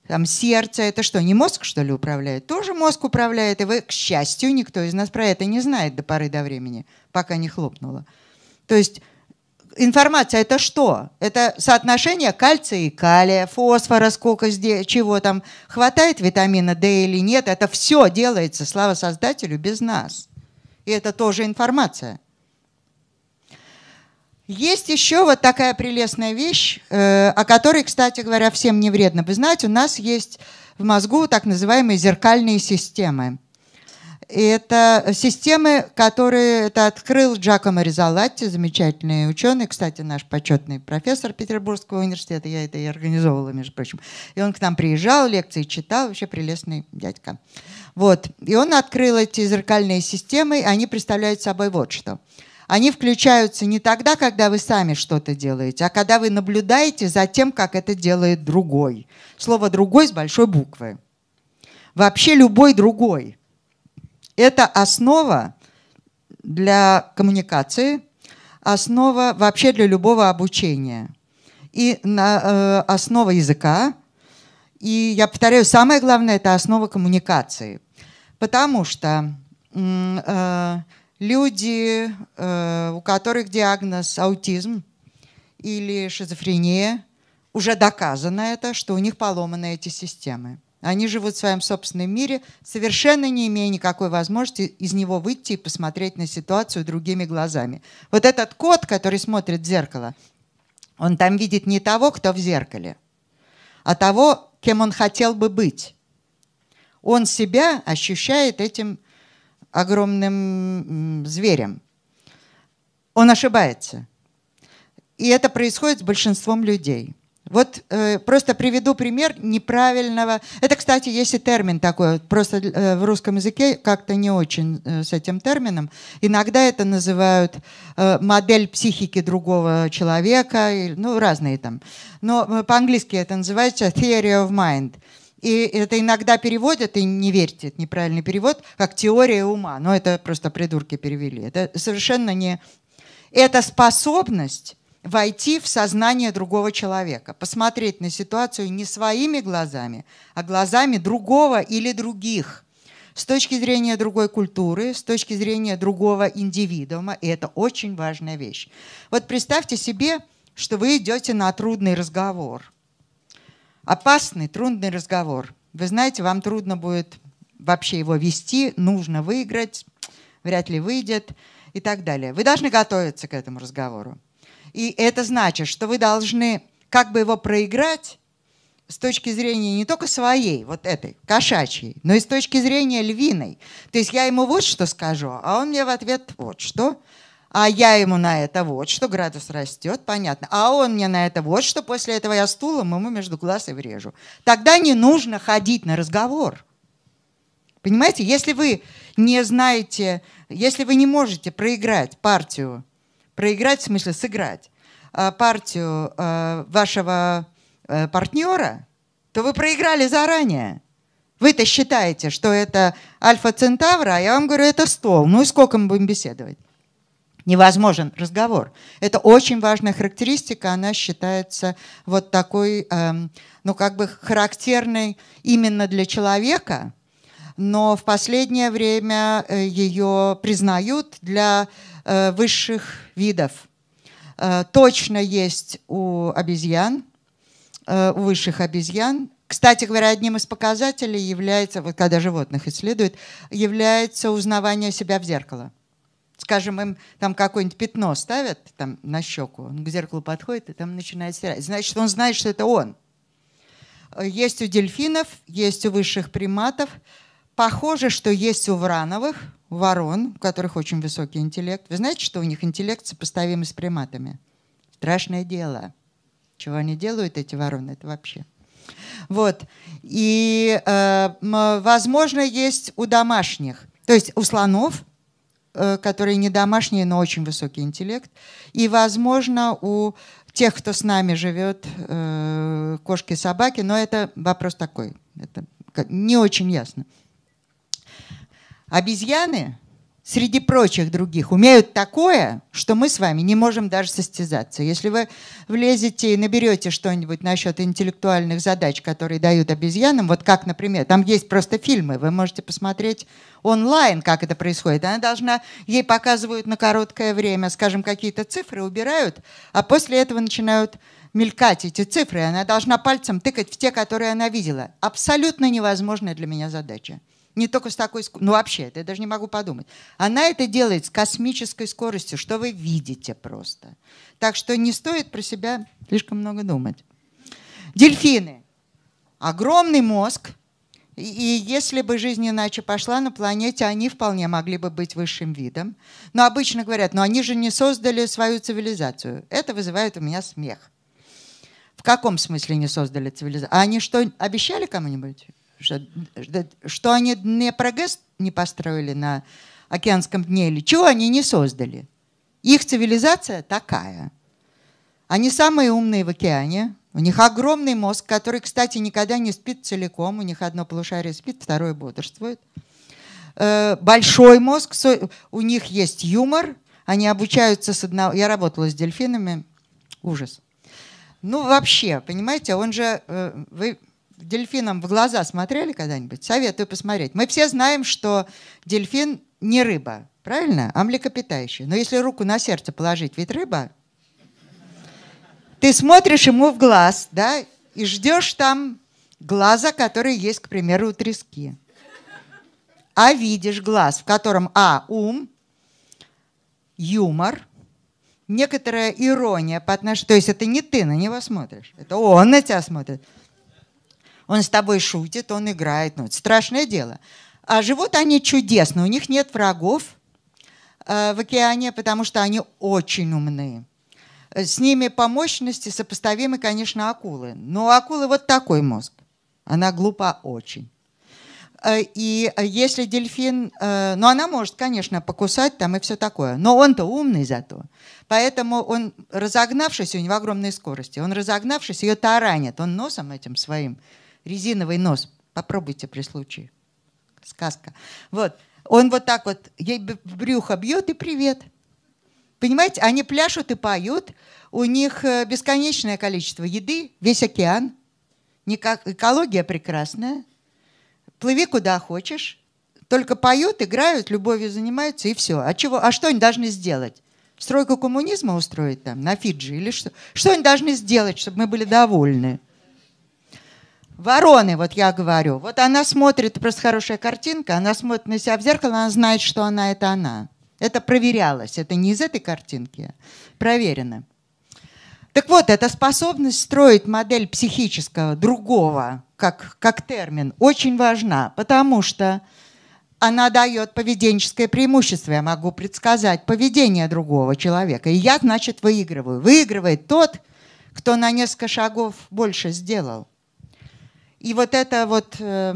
Speaker 1: там, сердце. Это что, не мозг, что ли, управляет? Тоже мозг управляет. И вы, к счастью, никто из нас про это не знает до поры до времени, пока не хлопнуло. То есть информация это что? Это соотношение кальция и калия, фосфора, сколько здесь, чего там, хватает витамина D или нет. Это все делается, слава создателю, без нас. И это тоже информация. Есть еще вот такая прелестная вещь, э, о которой, кстати говоря, всем не вредно. Вы знаете, у нас есть в мозгу так называемые зеркальные системы. И это системы, которые это открыл Джакомо Ризалатти, замечательный ученый, кстати, наш почетный профессор Петербургского университета, я это и организовывала, между прочим. И он к нам приезжал, лекции читал, вообще прелестный дядька. Вот. И он открыл эти зеркальные системы, и они представляют собой вот что – они включаются не тогда, когда вы сами что-то делаете, а когда вы наблюдаете за тем, как это делает другой. Слово «другой» с большой буквы. Вообще любой другой. Это основа для коммуникации, основа вообще для любого обучения и на, э, основа языка. И я повторяю, самое главное – это основа коммуникации. Потому что э, люди, э, у которых диагноз аутизм или шизофрения, уже доказано это, что у них поломаны эти системы. Они живут в своем собственном мире, совершенно не имея никакой возможности из него выйти и посмотреть на ситуацию другими глазами. Вот этот кот, который смотрит в зеркало, он там видит не того, кто в зеркале, а того, кем он хотел бы быть. Он себя ощущает этим огромным зверем. Он ошибается. И это происходит с большинством людей. Вот э, просто приведу пример неправильного. Это, кстати, есть и термин такой. Просто э, в русском языке как-то не очень э, с этим термином. Иногда это называют э, модель психики другого человека, и, ну разные там. Но э, по-английски это называется theory of mind. Э, и это иногда переводят, и не верьте, это неправильный перевод, как теория ума. Но это просто придурки перевели. Это совершенно не... Это способность войти в сознание другого человека, посмотреть на ситуацию не своими глазами, а глазами другого или других. С точки зрения другой культуры, с точки зрения другого индивидуума, и это очень важная вещь. Вот представьте себе, что вы идете на трудный разговор – Опасный, трудный разговор. Вы знаете, вам трудно будет вообще его вести, нужно выиграть, вряд ли выйдет и так далее. Вы должны готовиться к этому разговору. И это значит, что вы должны как бы его проиграть с точки зрения не только своей, вот этой, кошачьей, но и с точки зрения львиной. То есть я ему вот что скажу, а он мне в ответ вот что – а я ему на это вот, что градус растет, понятно. А он мне на это вот, что после этого я стулом ему между глаз и врежу. Тогда не нужно ходить на разговор. Понимаете, если вы не знаете, если вы не можете проиграть партию, проиграть в смысле сыграть а, партию а, вашего а, партнера, то вы проиграли заранее. Вы-то считаете, что это альфа-центавра, а я вам говорю, это стол. Ну и сколько мы будем беседовать? невозможен разговор. Это очень важная характеристика, она считается вот такой, эм, ну как бы характерной именно для человека, но в последнее время э, ее признают для э, высших видов. Э, точно есть у обезьян, у высших обезьян, кстати говоря, одним из показателей является, вот когда животных исследуют, является узнавание себя в зеркало скажем, им там какое-нибудь пятно ставят там на щеку, он к зеркалу подходит и там начинает стирать. Значит, он знает, что это он. Э, есть у дельфинов, есть у высших приматов. Похоже, что есть у врановых, ворон, у которых очень высокий интеллект. Вы знаете, что у них интеллект сопоставимый с приматами? Страшное дело. Чего они делают, эти вороны, это вообще. Вот. И, э, возможно, есть у домашних. То есть у слонов Э, которые не домашние, но очень высокий интеллект. И, возможно, у тех, кто с нами живет, э, кошки, собаки, но это вопрос такой, это не очень ясно. Обезьяны среди прочих других умеют такое, что мы с вами не можем даже состязаться. Если вы влезете и наберете что-нибудь насчет интеллектуальных задач, которые дают обезьянам, вот как, например, там есть просто фильмы, вы можете посмотреть онлайн, как это происходит. Она должна, ей показывают на короткое время, скажем, какие-то цифры убирают, а после этого начинают мелькать эти цифры, она должна пальцем тыкать в те, которые она видела. Абсолютно невозможная для меня задача. Не только с такой скоростью, ну вообще, я даже не могу подумать. Она это делает с космической скоростью, что вы видите просто. Так что не стоит про себя слишком много думать. Дельфины. Огромный мозг. И если бы жизнь иначе пошла на планете, они вполне могли бы быть высшим видом. Но обычно говорят, но они же не создали свою цивилизацию. Это вызывает у меня смех. В каком смысле не создали цивилизацию? А они что, обещали кому-нибудь? Что они не Днепрогэс не построили на океанском дне или чего они не создали? Их цивилизация такая. Они самые умные в океане. У них огромный мозг, который, кстати, никогда не спит целиком. У них одно полушарие спит, второе бодрствует. Э, большой мозг. У них есть юмор. Они обучаются с одного... Я работала с дельфинами. Ужас. Ну, вообще, понимаете, он же... Э, вы дельфинам в глаза смотрели когда-нибудь? Советую посмотреть. Мы все знаем, что дельфин не рыба, правильно? А млекопитающий. Но если руку на сердце положить, ведь рыба, ты смотришь ему в глаз, да, и ждешь там глаза, которые есть, к примеру, у трески. А видишь глаз, в котором А – ум, юмор, некоторая ирония по отношению... То есть это не ты на него смотришь, это он на тебя смотрит. Он с тобой шутит, он играет. Ну, это страшное дело. А живут они чудесно, у них нет врагов э, в океане, потому что они очень умные. С ними по мощности сопоставимы, конечно, акулы. Но у акулы вот такой мозг. Она глупа очень. Э, и если дельфин, э, ну она может, конечно, покусать там и все такое, но он-то умный зато. Поэтому он, разогнавшись, у него огромные скорости, он разогнавшись, ее таранит, он носом этим своим резиновый нос. Попробуйте при случае. Сказка. Вот. Он вот так вот ей в брюхо бьет и привет. Понимаете, они пляшут и поют. У них э, бесконечное количество еды, весь океан. Никак, экология прекрасная. Плыви куда хочешь. Только поют, играют, любовью занимаются и все. А, чего, а что они должны сделать? Стройку коммунизма устроить там на Фиджи или что? Что они должны сделать, чтобы мы были довольны? Вороны, вот я говорю. Вот она смотрит, просто хорошая картинка, она смотрит на себя в зеркало, она знает, что она — это она. Это проверялось, это не из этой картинки, проверено. Так вот, эта способность строить модель психического, другого, как, как термин, очень важна, потому что она дает поведенческое преимущество. Я могу предсказать поведение другого человека. И я, значит, выигрываю. Выигрывает тот, кто на несколько шагов больше сделал. И вот это вот э,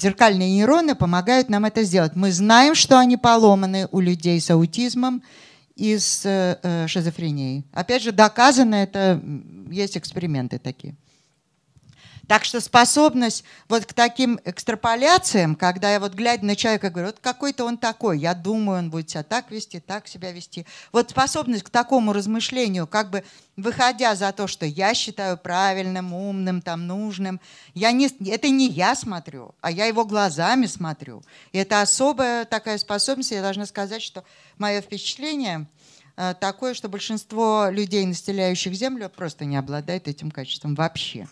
Speaker 1: зеркальные нейроны помогают нам это сделать. Мы знаем, что они поломаны у людей с аутизмом и с э, э шизофренией. Опять же, доказано это, есть эксперименты такие. Так что способность вот к таким экстраполяциям, когда я вот глядя на человека говорю, вот какой-то он такой, я думаю, он будет себя так вести, так себя вести. Вот способность к такому размышлению, как бы выходя за то, что я считаю правильным, умным, там, нужным, я не, это не я смотрю, а я его глазами смотрю. И это особая такая способность, я должна сказать, что мое впечатление э, такое, что большинство людей, населяющих Землю, просто не обладает этим качеством вообще.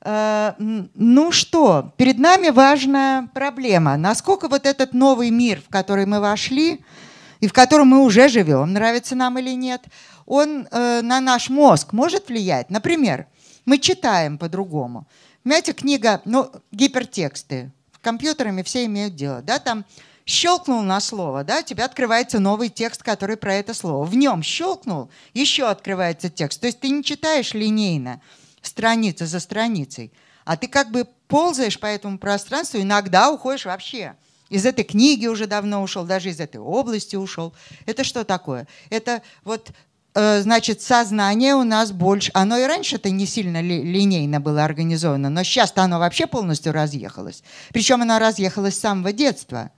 Speaker 1: Э, ну что, перед нами важная проблема. Насколько вот этот новый мир, в который мы вошли, и в котором мы уже живем, нравится нам или нет, он э, на наш мозг может влиять. Например, мы читаем по-другому. Понимаете, книга, ну, гипертексты. Компьютерами все имеют дело, да, там щелкнул на слово, да, у тебя открывается новый текст, который про это слово. В нем щелкнул, еще открывается текст. То есть ты не читаешь линейно, страница за страницей, а ты как бы ползаешь по этому пространству, иногда уходишь вообще. Из этой книги уже давно ушел, даже из этой области ушел. Это что такое? Это вот э, значит, сознание у нас больше... Оно и раньше-то не сильно ли, линейно было организовано, но сейчас-то оно вообще полностью разъехалось. Причем оно разъехалось с самого детства.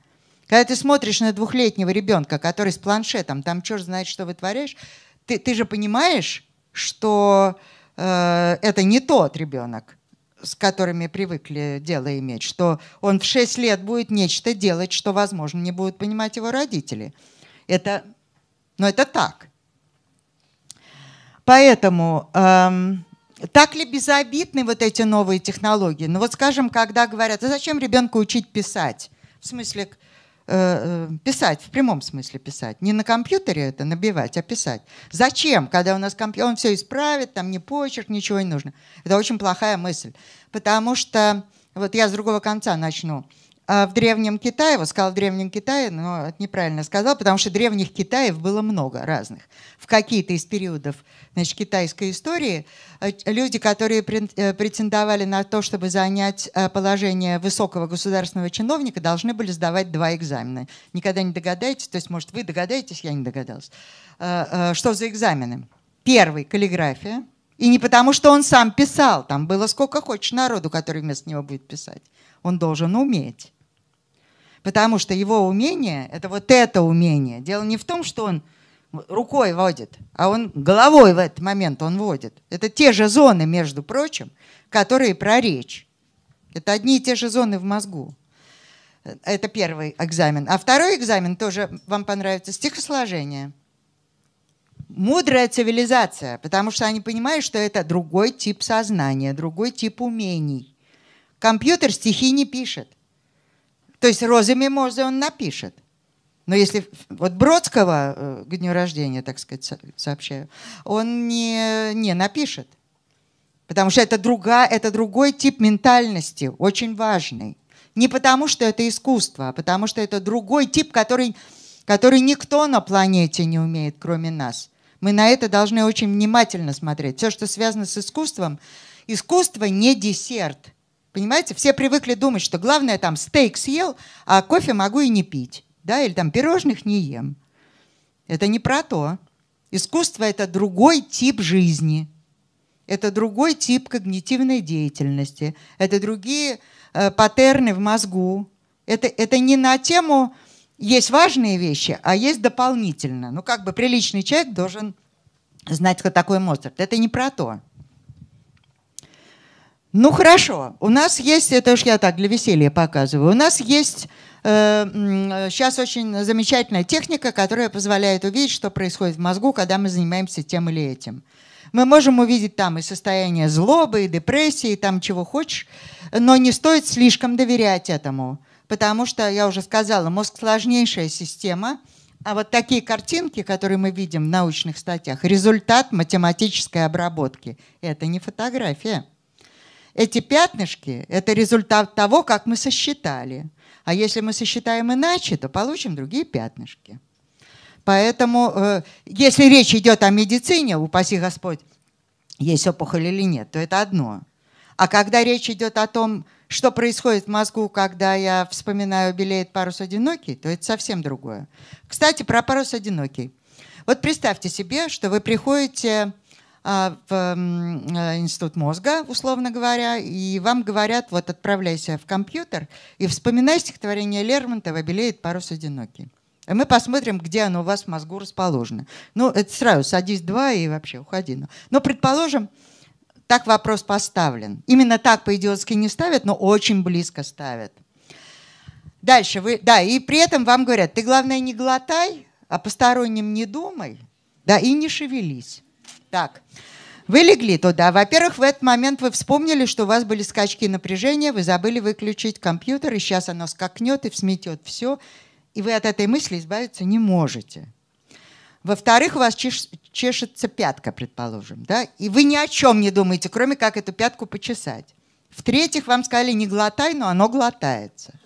Speaker 1: Когда ты смотришь на двухлетнего ребенка, который с планшетом, там черт знает, что вытворяешь, ты, ты же понимаешь, что Э, это не тот ребенок, с которыми привыкли дело иметь, что он в 6 лет будет нечто делать, что, возможно, не будут понимать его родители. Это, но это так. Поэтому эм, так ли безобидны вот эти новые технологии? Ну вот скажем, когда говорят, а зачем ребенку учить писать? В смысле, Э, э, писать, в прямом смысле писать. Не на компьютере это набивать, а писать. Зачем, когда у нас компьютер, он все исправит, там не почерк, ничего не нужно. Это очень плохая мысль. Потому что, вот я с другого конца начну. А, в Древнем Китае, вот сказал в Древнем Китае, но это неправильно сказал, потому что древних Китаев было много разных. В какие-то из периодов значит, китайской истории э, люди, которые э, претендовали на то, чтобы занять э, положение высокого государственного чиновника, должны были сдавать два экзамена. Никогда не догадаетесь, то есть, может, вы догадаетесь, я не догадалась. Что за экзамены? Первый – каллиграфия. И не потому, что он сам писал. Там было сколько хочешь народу, который вместо него будет писать. Он должен уметь. Потому что его умение — это вот это умение. Дело не в том, что он рукой водит, а он головой в этот момент он водит. Это те же зоны, между прочим, которые про речь. Это одни и те же зоны в мозгу. Это первый экзамен. А второй экзамен тоже вам понравится — стихосложение. Мудрая цивилизация, потому что они понимают, что это другой тип сознания, другой тип умений. Компьютер стихи не пишет. То есть розы мимозы он напишет. Но если вот Бродского э, к дню рождения, так сказать, сообщаю, он не, не напишет. Потому что это, друга, это другой тип ментальности, очень важный. Не потому что это искусство, а потому что это другой тип, который, который никто на планете не умеет, кроме нас. Мы на это должны очень внимательно смотреть. Все, что связано с искусством, искусство не десерт – Понимаете, все привыкли думать, что главное там стейк съел, а кофе могу и не пить, да, или там пирожных не ем. Это не про то. Искусство – это другой тип жизни, это другой тип когнитивной деятельности, это другие э, паттерны в мозгу. Это, это не на тему «есть важные вещи», а есть дополнительно. Ну, как бы приличный человек должен знать, кто такой Моцарт. Это не про то. Ну хорошо, у нас есть, это уж я так для веселья показываю, у нас есть э, сейчас э, очень замечательная техника, которая позволяет увидеть, что происходит в мозгу, когда мы занимаемся тем или этим. Мы можем увидеть там и состояние злобы, и депрессии, и там чего хочешь, но не стоит слишком доверять этому, потому что, я уже сказала, мозг сложнейшая система, а вот такие картинки, которые мы видим в научных статьях, результат математической обработки. Это не фотография. Эти пятнышки – это результат того, как мы сосчитали. А если мы сосчитаем иначе, то получим другие пятнышки. Поэтому, э, если речь идет о медицине, упаси Господь, есть опухоль или нет, то это одно. А когда речь идет о том, что происходит в мозгу, когда я вспоминаю «Белеет парус одинокий», то это совсем другое. Кстати, про парус одинокий. Вот представьте себе, что вы приходите а, в э, институт мозга, условно говоря, и вам говорят, вот отправляйся в компьютер и вспоминай стихотворение Лермонтова «Белеет парус одинокий». И а мы посмотрим, где оно у вас в мозгу расположено. Ну, это сразу садись два и вообще уходи. Но, предположим, так вопрос поставлен. Именно так по-идиотски не ставят, но очень близко ставят. Дальше вы, да, и при этом вам говорят, ты главное не глотай, о а постороннем не думай, да, и не шевелись. Так. Вы легли туда. Во-первых, в этот момент вы вспомнили, что у вас были скачки напряжения, вы забыли выключить компьютер, и сейчас оно скакнет и всметет все, и вы от этой мысли избавиться не можете. Во-вторых, у вас чеш... чешется пятка, предположим, да, и вы ни о чем не думаете, кроме как эту пятку почесать. В-третьих, вам сказали не глотай, но оно глотается.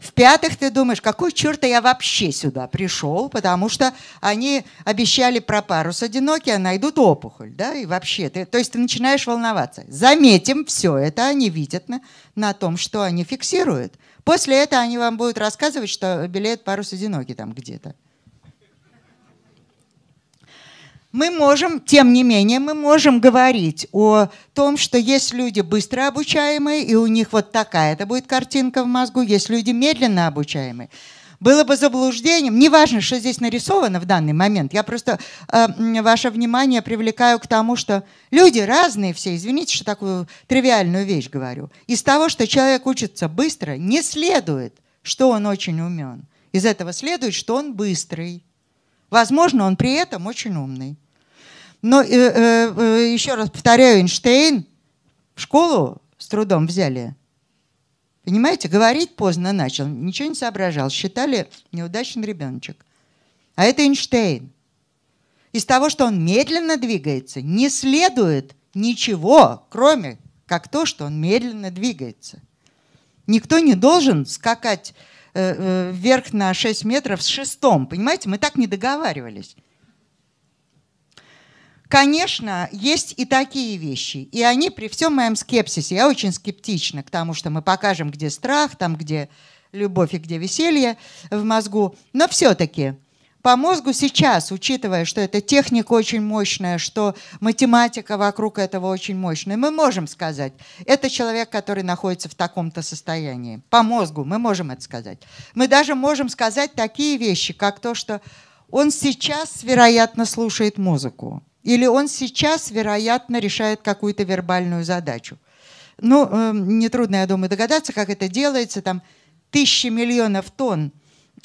Speaker 1: В-пятых, ты думаешь, какой черта я вообще сюда пришел, потому что они обещали про парус одинокий, а найдут опухоль, да, и вообще. Ты, то есть ты начинаешь волноваться. Заметим, все это они видят на, на том, что они фиксируют. После этого они вам будут рассказывать, что билет парус одинокий там где-то мы можем, тем не менее, мы можем говорить о том, что есть люди быстро обучаемые, и у них вот такая это будет картинка в мозгу, есть люди медленно обучаемые. Было бы заблуждением, неважно, что здесь нарисовано в данный момент, я просто э, ваше внимание привлекаю к тому, что люди разные все, извините, что такую тривиальную вещь говорю. Из того, что человек учится быстро, не следует, что он очень умен. Из этого следует, что он быстрый. Возможно, он при этом очень умный. Но э, э, э, еще раз повторяю, Эйнштейн в школу с трудом взяли. Понимаете, говорить поздно начал, ничего не соображал, считали неудачным ребеночек. А это Эйнштейн. Из того, что он медленно двигается, не следует ничего, кроме как то, что он медленно двигается. Никто не должен скакать Э, э, вверх на 6 метров с шестом. Понимаете, мы так не договаривались. Конечно, есть и такие вещи. И они при всем моем скепсисе, я очень скептична к тому, что мы покажем, где страх, там, где любовь и где веселье в мозгу. Но все-таки по мозгу сейчас, учитывая, что эта техника очень мощная, что математика вокруг этого очень мощная, мы можем сказать, это человек, который находится в таком-то состоянии. По мозгу мы можем это сказать. Мы даже можем сказать такие вещи, как то, что он сейчас, вероятно, слушает музыку. Или он сейчас, вероятно, решает какую-то вербальную задачу. Ну, э, нетрудно, я думаю, догадаться, как это делается. Там тысячи миллионов тонн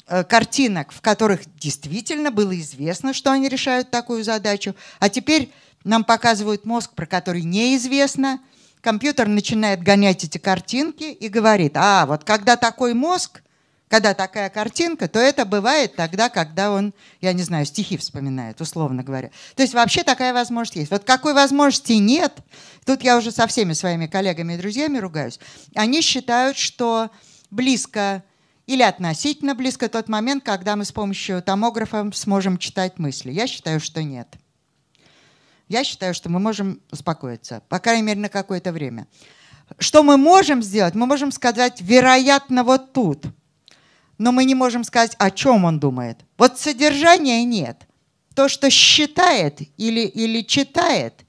Speaker 1: Э, картинок, в которых действительно было известно, что они решают такую задачу, а теперь нам показывают мозг, про который неизвестно. Компьютер начинает гонять эти картинки и говорит, а вот когда такой мозг, когда такая картинка, то это бывает тогда, когда он, я не знаю, стихи вспоминает, условно говоря. То есть вообще такая возможность есть. Вот какой возможности нет, тут я уже со всеми своими коллегами и друзьями ругаюсь, они считают, что близко или относительно близко тот момент, когда мы с помощью томографа сможем читать мысли. Я считаю, что нет. Я считаю, что мы можем успокоиться, по крайней мере, на какое-то время. Что мы можем сделать? Мы можем сказать, вероятно, вот тут. Но мы не можем сказать, о чем он думает. Вот содержания нет. То, что считает или, или читает,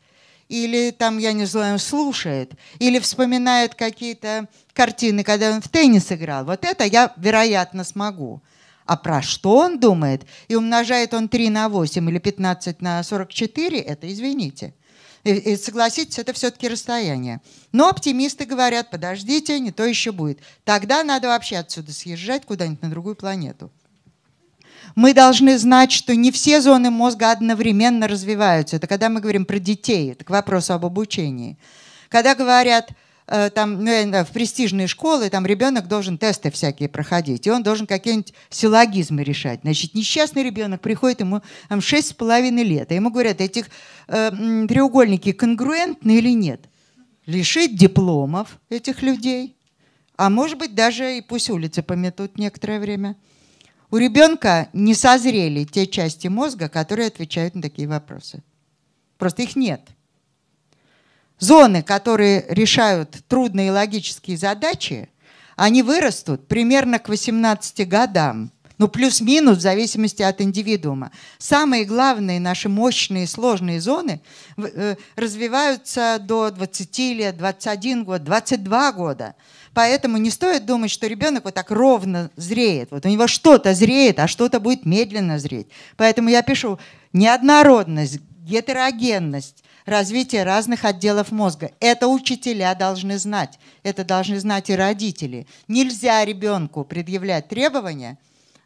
Speaker 1: или там, я не знаю, слушает, или вспоминает какие-то картины, когда он в теннис играл. Вот это я, вероятно, смогу. А про что он думает? И умножает он 3 на 8 или 15 на 44, это, извините. И, и согласитесь, это все-таки расстояние. Но оптимисты говорят, подождите, не то еще будет. Тогда надо вообще отсюда съезжать куда-нибудь на другую планету мы должны знать, что не все зоны мозга одновременно развиваются. Это когда мы говорим про детей, это к вопросу об обучении. Когда говорят, э, там, ну, в престижные школы там ребенок должен тесты всякие проходить, и он должен какие-нибудь силлогизмы решать. Значит, несчастный ребенок приходит, ему там, 6,5 лет, а ему говорят, этих э, треугольники конгруентны или нет. Лишить дипломов этих людей, а может быть даже и пусть улицы пометут некоторое время – у ребенка не созрели те части мозга, которые отвечают на такие вопросы. Просто их нет. Зоны, которые решают трудные логические задачи, они вырастут примерно к 18 годам. Ну, плюс-минус, в зависимости от индивидуума. Самые главные наши мощные сложные зоны э, развиваются до 20 лет, 21 год, 22 года. Поэтому не стоит думать, что ребенок вот так ровно зреет. Вот у него что-то зреет, а что-то будет медленно зреть. Поэтому я пишу неоднородность, гетерогенность, развитие разных отделов мозга. Это учителя должны знать, это должны знать и родители. Нельзя ребенку предъявлять требования,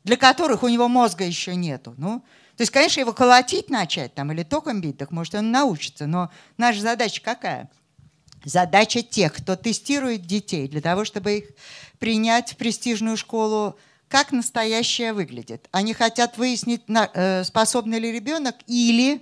Speaker 1: для которых у него мозга еще нету. Ну, то есть, конечно, его колотить начать там, или током бить, так может он научится, но наша задача какая? задача тех, кто тестирует детей для того, чтобы их принять в престижную школу, как настоящее выглядит. Они хотят выяснить, э, способный ли ребенок или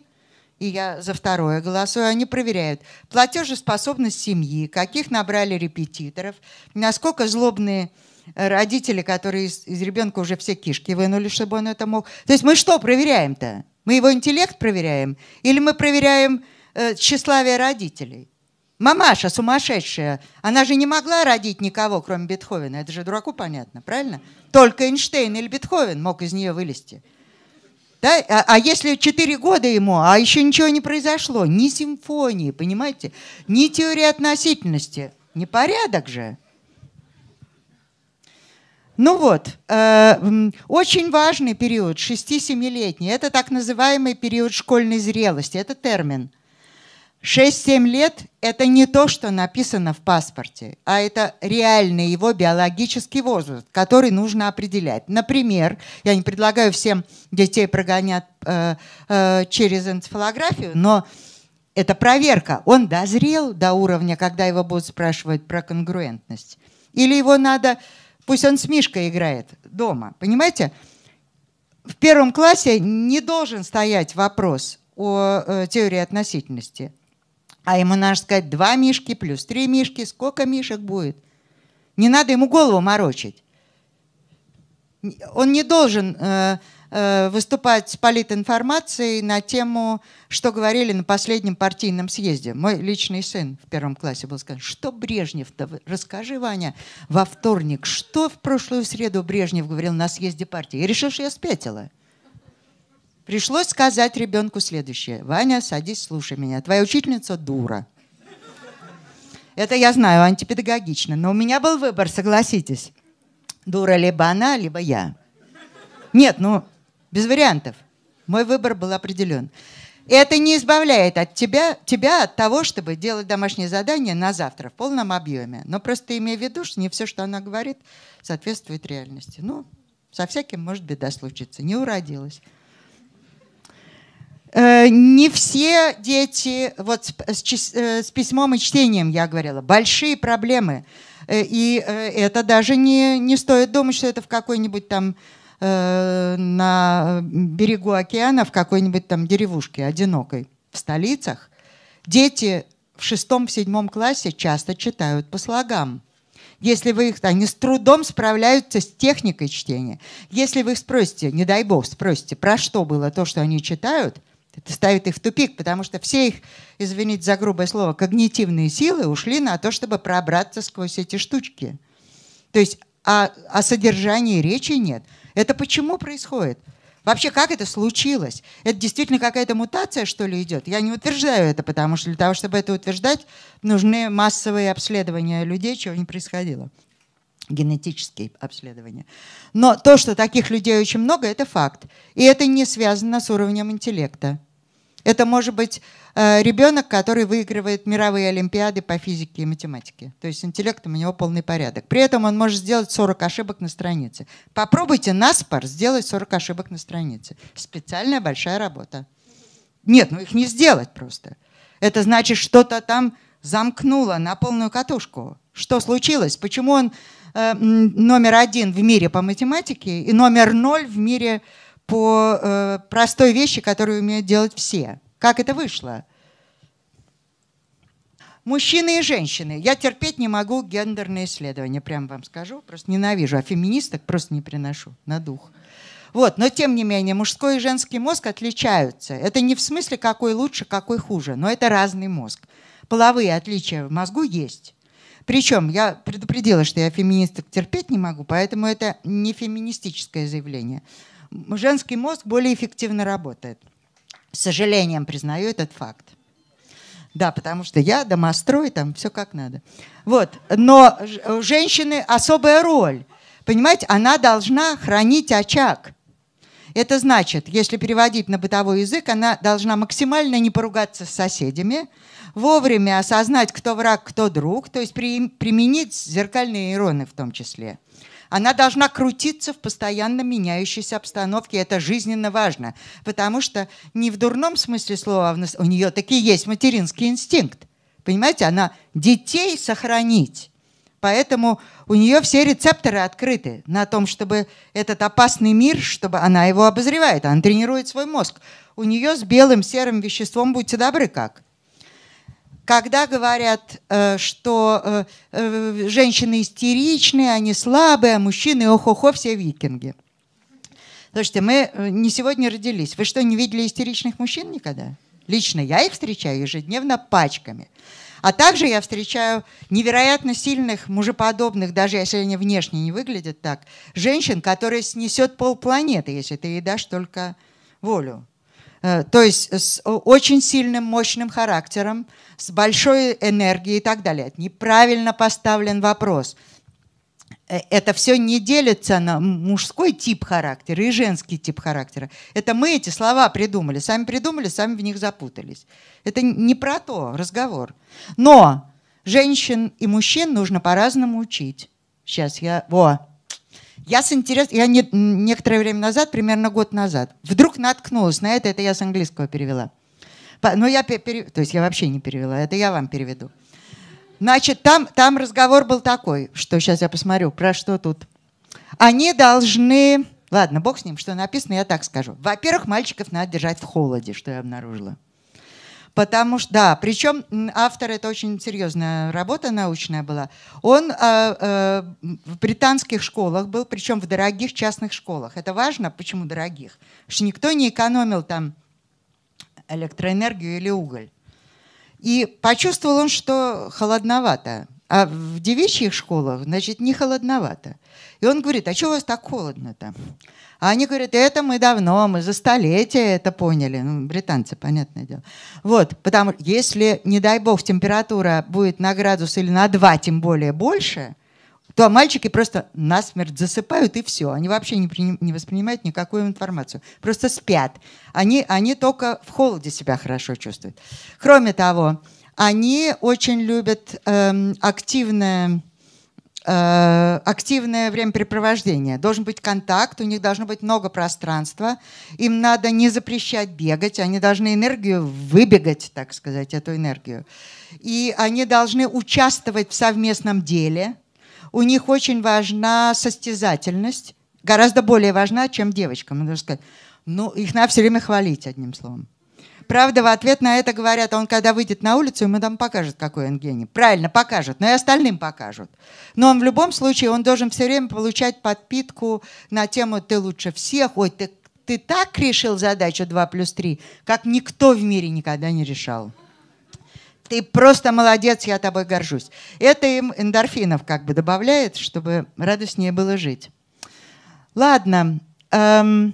Speaker 1: и я за второе голосую, они проверяют платежеспособность семьи, каких набрали репетиторов, насколько злобные родители, которые из, из ребенка уже все кишки вынули, чтобы он это мог. То есть мы что проверяем-то? Мы его интеллект проверяем? Или мы проверяем э, тщеславие родителей? Мамаша сумасшедшая, она же не могла родить никого, кроме Бетховена. Это же дураку понятно, правильно? Только Эйнштейн или Бетховен мог из нее вылезти. Да? А, а если 4 года ему, а еще ничего не произошло, ни симфонии, понимаете, ни теории относительности, порядок же. Ну вот, э, очень важный период, 6-7-летний, это так называемый период школьной зрелости, это термин – 6-7 лет – это не то, что написано в паспорте, а это реальный его биологический возраст, который нужно определять. Например, я не предлагаю всем детей прогонять э, э, через энцефалографию, но это проверка. Он дозрел до уровня, когда его будут спрашивать про конгруентность. Или его надо, пусть он с Мишкой играет дома, понимаете? В первом классе не должен стоять вопрос о э, теории относительности – а ему надо сказать, два мишки плюс три мишки, сколько мишек будет? Не надо ему голову морочить. Он не должен э, э, выступать с политинформацией на тему, что говорили на последнем партийном съезде. Мой личный сын в первом классе был сказан, что Брежнев-то, расскажи, Ваня, во вторник, что в прошлую среду Брежнев говорил на съезде партии? И решил, что я спятила. Пришлось сказать ребенку следующее. Ваня, садись, слушай меня. Твоя учительница дура. Это я знаю, антипедагогично. Но у меня был выбор, согласитесь. Дура либо она, либо я. Нет, ну, без вариантов. Мой выбор был определен. И это не избавляет от тебя, тебя от того, чтобы делать домашнее задание на завтра в полном объеме. Но просто имея в виду, что не все, что она говорит, соответствует реальности. Ну, со всяким может беда случиться. Не уродилась. Э, не все дети, вот с, э, с письмом и чтением я говорила, большие проблемы. Э, и это даже не, не стоит думать, что это в какой-нибудь там на берегу океана, в какой-нибудь там деревушке одинокой, в столицах. Дети в шестом, в седьмом классе часто читают по слогам. Если вы их, они с трудом справляются с техникой чтения. Если вы их спросите, не дай бог, спросите, про что было то, что они читают – это ставит их в тупик, потому что все их, извините за грубое слово, когнитивные силы ушли на то, чтобы пробраться сквозь эти штучки. То есть о, а, о содержании речи нет. Это почему происходит? Вообще, как это случилось? Это действительно какая-то мутация, что ли, идет? Я не утверждаю это, потому что для того, чтобы это утверждать, нужны массовые обследования людей, чего не происходило. Генетические обследования. Но то, что таких людей очень много, это факт. И это не связано с уровнем интеллекта. Это может быть э, ребенок, который выигрывает мировые олимпиады по физике и математике. То есть интеллектом у него полный порядок. При этом он может сделать 40 ошибок на странице. Попробуйте на спор сделать 40 ошибок на странице. Специальная большая работа. Нет, ну их не сделать просто. Это значит, что-то там замкнуло на полную катушку. Что случилось? Почему он э, номер один в мире по математике и номер ноль в мире по э, простой вещи, которую умеют делать все. Как это вышло? Мужчины и женщины. Я терпеть не могу гендерные исследования, прям вам скажу. Просто ненавижу. А феминисток просто не приношу на дух. Вот, но тем не менее, мужской и женский мозг отличаются. Это не в смысле, какой лучше, какой хуже, но это разный мозг. Половые отличия в мозгу есть. Причем я предупредила, что я феминисток терпеть не могу, поэтому это не феминистическое заявление женский мозг более эффективно работает. С сожалением признаю этот факт. Да, потому что я домострой, там все как надо. Вот. Но у женщины особая роль. Понимаете, она должна хранить очаг. Это значит, если переводить на бытовой язык, она должна максимально не поругаться с соседями, вовремя осознать, кто враг, кто друг, то есть применить зеркальные нейроны в том числе. Она должна крутиться в постоянно меняющейся обстановке. Это жизненно важно, потому что не в дурном смысле слова а у нее таки есть материнский инстинкт. Понимаете, она детей сохранить. Поэтому у нее все рецепторы открыты на том, чтобы этот опасный мир, чтобы она его обозревает, она тренирует свой мозг. У нее с белым серым веществом, будьте добры, как когда говорят, э, что э, э, женщины истеричные, они слабые, а мужчины охо-хо, все викинги. Слушайте, мы не сегодня родились. Вы что, не видели истеричных мужчин никогда? Лично я их встречаю ежедневно пачками. А также я встречаю невероятно сильных, мужеподобных, даже если они внешне не выглядят так, женщин, которые снесет полпланеты, если ты ей дашь только волю. Э, то есть с очень сильным, мощным характером, с большой энергией и так далее. Неправильно поставлен вопрос. Э, это все не делится на мужской тип характера и женский тип характера. Это мы эти слова придумали, сами придумали, сами в них запутались. Это не про то разговор. Но женщин и мужчин нужно по-разному учить. Сейчас я... Во, я с интересом, я не, некоторое время назад, примерно год назад, вдруг наткнулась на это, это я с английского перевела. Но ну, я перев... то есть я вообще не перевела, это я вам переведу. Значит, там, там разговор был такой, что сейчас я посмотрю, про что тут. Они должны, ладно, бог с ним, что написано, я так скажу. Во-первых, мальчиков надо держать в холоде, что я обнаружила. Потому что, да, причем автор, это очень серьезная работа научная была, он э, э, в британских школах был, причем в дорогих частных школах. Это важно, почему дорогих? Потому что никто не экономил там электроэнергию или уголь. И почувствовал он, что холодновато. А в девичьих школах, значит, не холодновато. И он говорит, а что у вас так холодно-то? А они говорят, это мы давно, мы за столетия это поняли. Ну, британцы, понятное дело. Вот, потому что если, не дай бог, температура будет на градус или на два, тем более больше, то мальчики просто насмерть засыпают и все. Они вообще не, при, не воспринимают никакую информацию. Просто спят. Они, они только в холоде себя хорошо чувствуют. Кроме того, они очень любят эм, активное Э, активное времяпрепровождение. Должен быть контакт, у них должно быть много пространства. Им надо не запрещать бегать, они должны энергию выбегать, так сказать, эту энергию. И они должны участвовать в совместном деле. У них очень важна состязательность, гораздо более важна, чем девочкам. Нужно сказать. Ну, их надо все время хвалить, одним словом. Правда, в ответ на это говорят, «А он когда выйдет на улицу, ему там покажет, какой он гений. Правильно, покажет, но и остальным покажут. Но он в любом случае, он должен все время получать подпитку на тему «ты лучше всех», «ой, ты, ты так решил задачу 2 плюс 3, как никто в мире никогда не решал». Ты просто молодец, я тобой горжусь. Это им эндорфинов как бы добавляет, чтобы радостнее было жить. Ладно. Эм,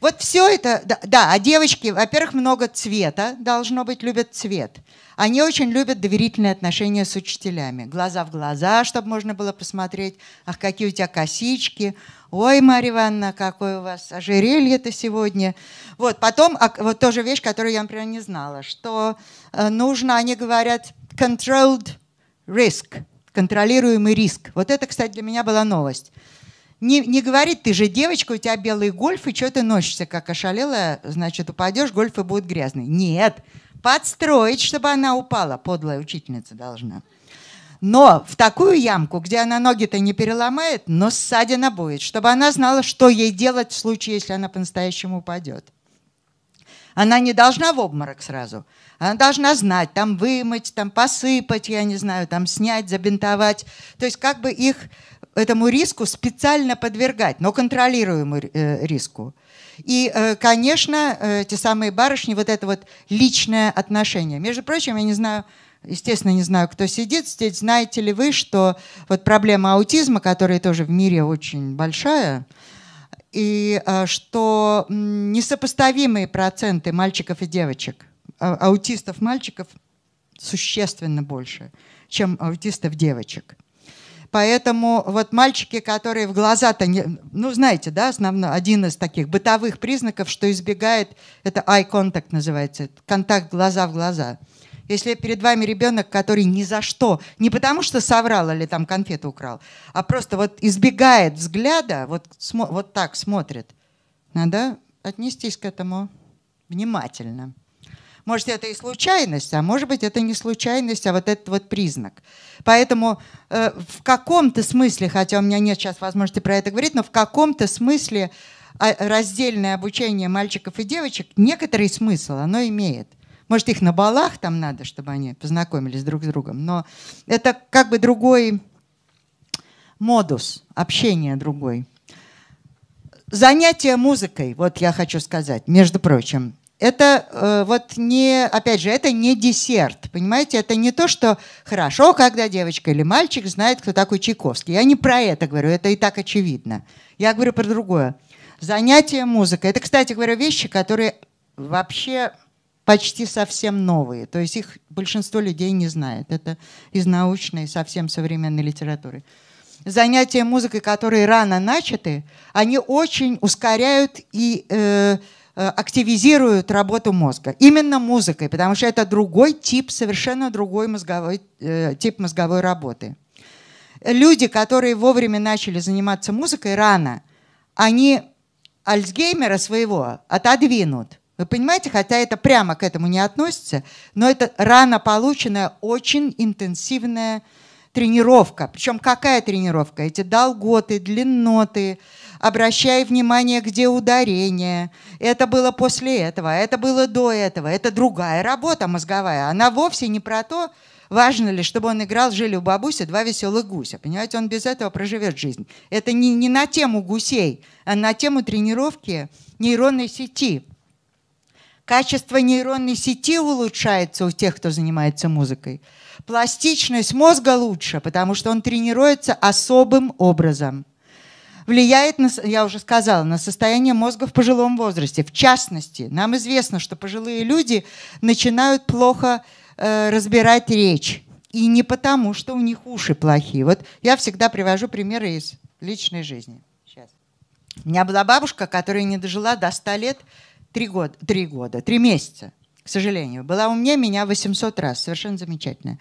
Speaker 1: вот все это, да, да, а девочки, во-первых, много цвета, должно быть, любят цвет. Они очень любят доверительные отношения с учителями. Глаза в глаза, чтобы можно было посмотреть, ах, какие у тебя косички, ой, Марья Ивановна, какое у вас ожерелье-то сегодня. Вот, потом, а, вот тоже вещь, которую я, например, не знала, что э, нужно, они говорят, controlled risk, контролируемый риск. Вот это, кстати, для меня была новость не, не говорит, ты же девочка, у тебя белый гольф, и что ты носишься, как ошалелая, значит, упадешь, гольфы будут грязные. Нет, подстроить, чтобы она упала, подлая учительница должна. Но в такую ямку, где она ноги-то не переломает, но ссадина будет, чтобы она знала, что ей делать в случае, если она по-настоящему упадет. Она не должна в обморок сразу. Она должна знать, там вымыть, там посыпать, я не знаю, там снять, забинтовать. То есть как бы их этому риску специально подвергать, но контролируемому э, риску. И, э, конечно, э, те самые барышни, вот это вот личное отношение. Между прочим, я не знаю, естественно, не знаю, кто сидит здесь, знаете ли вы, что вот проблема аутизма, которая тоже в мире очень большая, и что несопоставимые проценты мальчиков и девочек, а, аутистов мальчиков существенно больше, чем аутистов девочек. Поэтому вот мальчики, которые в глаза-то не... Ну, знаете, да, основной, один из таких бытовых признаков, что избегает, это eye contact называется, контакт глаза в глаза. Если перед вами ребенок, который ни за что, не потому что соврал или там конфету украл, а просто вот избегает взгляда, вот, смо, вот так смотрит, надо отнестись к этому внимательно. Может, это и случайность, а может быть, это не случайность, а вот этот вот признак. Поэтому э, в каком-то смысле, хотя у меня нет сейчас возможности про это говорить, но в каком-то смысле а, раздельное обучение мальчиков и девочек некоторый смысл оно имеет. Может, их на балах там надо, чтобы они познакомились друг с другом, но это как бы другой модус, общения другой. Занятие музыкой, вот я хочу сказать, между прочим, это э, вот не, опять же, это не десерт, понимаете? Это не то, что хорошо, когда девочка или мальчик знает, кто такой Чайковский. Я не про это говорю, это и так очевидно. Я говорю про другое. Занятие музыкой. Это, кстати говоря, вещи, которые вообще почти совсем новые. То есть их большинство людей не знает. Это из научной, совсем современной литературы. Занятия музыкой, которые рано начаты, они очень ускоряют и... Э, Э, активизируют работу мозга. Именно музыкой, потому что это другой тип, совершенно другой мозговой, э, тип мозговой работы. Люди, которые вовремя начали заниматься музыкой рано, они Альцгеймера своего отодвинут. Вы понимаете, хотя это прямо к этому не относится, но это рано полученная очень интенсивная тренировка. Причем какая тренировка? Эти долготы, длинноты, обращай внимание, где ударение. Это было после этого, это было до этого, это другая работа мозговая. Она вовсе не про то, важно ли, чтобы он играл «Жили у бабуси два веселых гуся». Понимаете, он без этого проживет жизнь. Это не, не на тему гусей, а на тему тренировки нейронной сети. Качество нейронной сети улучшается у тех, кто занимается музыкой. Пластичность мозга лучше, потому что он тренируется особым образом влияет, на, я уже сказала, на состояние мозга в пожилом возрасте. В частности, нам известно, что пожилые люди начинают плохо э, разбирать речь. И не потому, что у них уши плохие. Вот я всегда привожу примеры из личной жизни. Сейчас. У меня была бабушка, которая не дожила до 100 лет 3 года, 3 года, 3 месяца, к сожалению. Была у меня меня 800 раз, совершенно замечательная.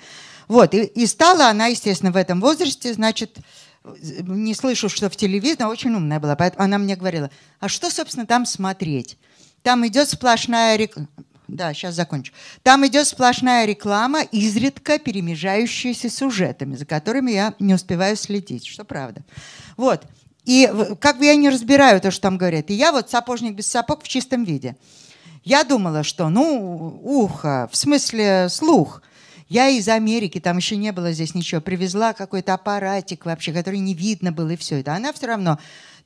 Speaker 1: Вот, и, и стала она, естественно, в этом возрасте, значит, не слышу, что в телевизоре, она очень умная была, поэтому она мне говорила, а что, собственно, там смотреть? Там идет сплошная реклама. Да, сейчас закончу. Там идет сплошная реклама, изредка перемежающаяся сюжетами, за которыми я не успеваю следить, что правда. Вот. И как бы я не разбираю то, что там говорят. И я вот сапожник без сапог в чистом виде. Я думала, что, ну, ухо, в смысле слух – я из Америки, там еще не было здесь ничего, привезла какой-то аппаратик вообще, который не видно было, и все это. Она все равно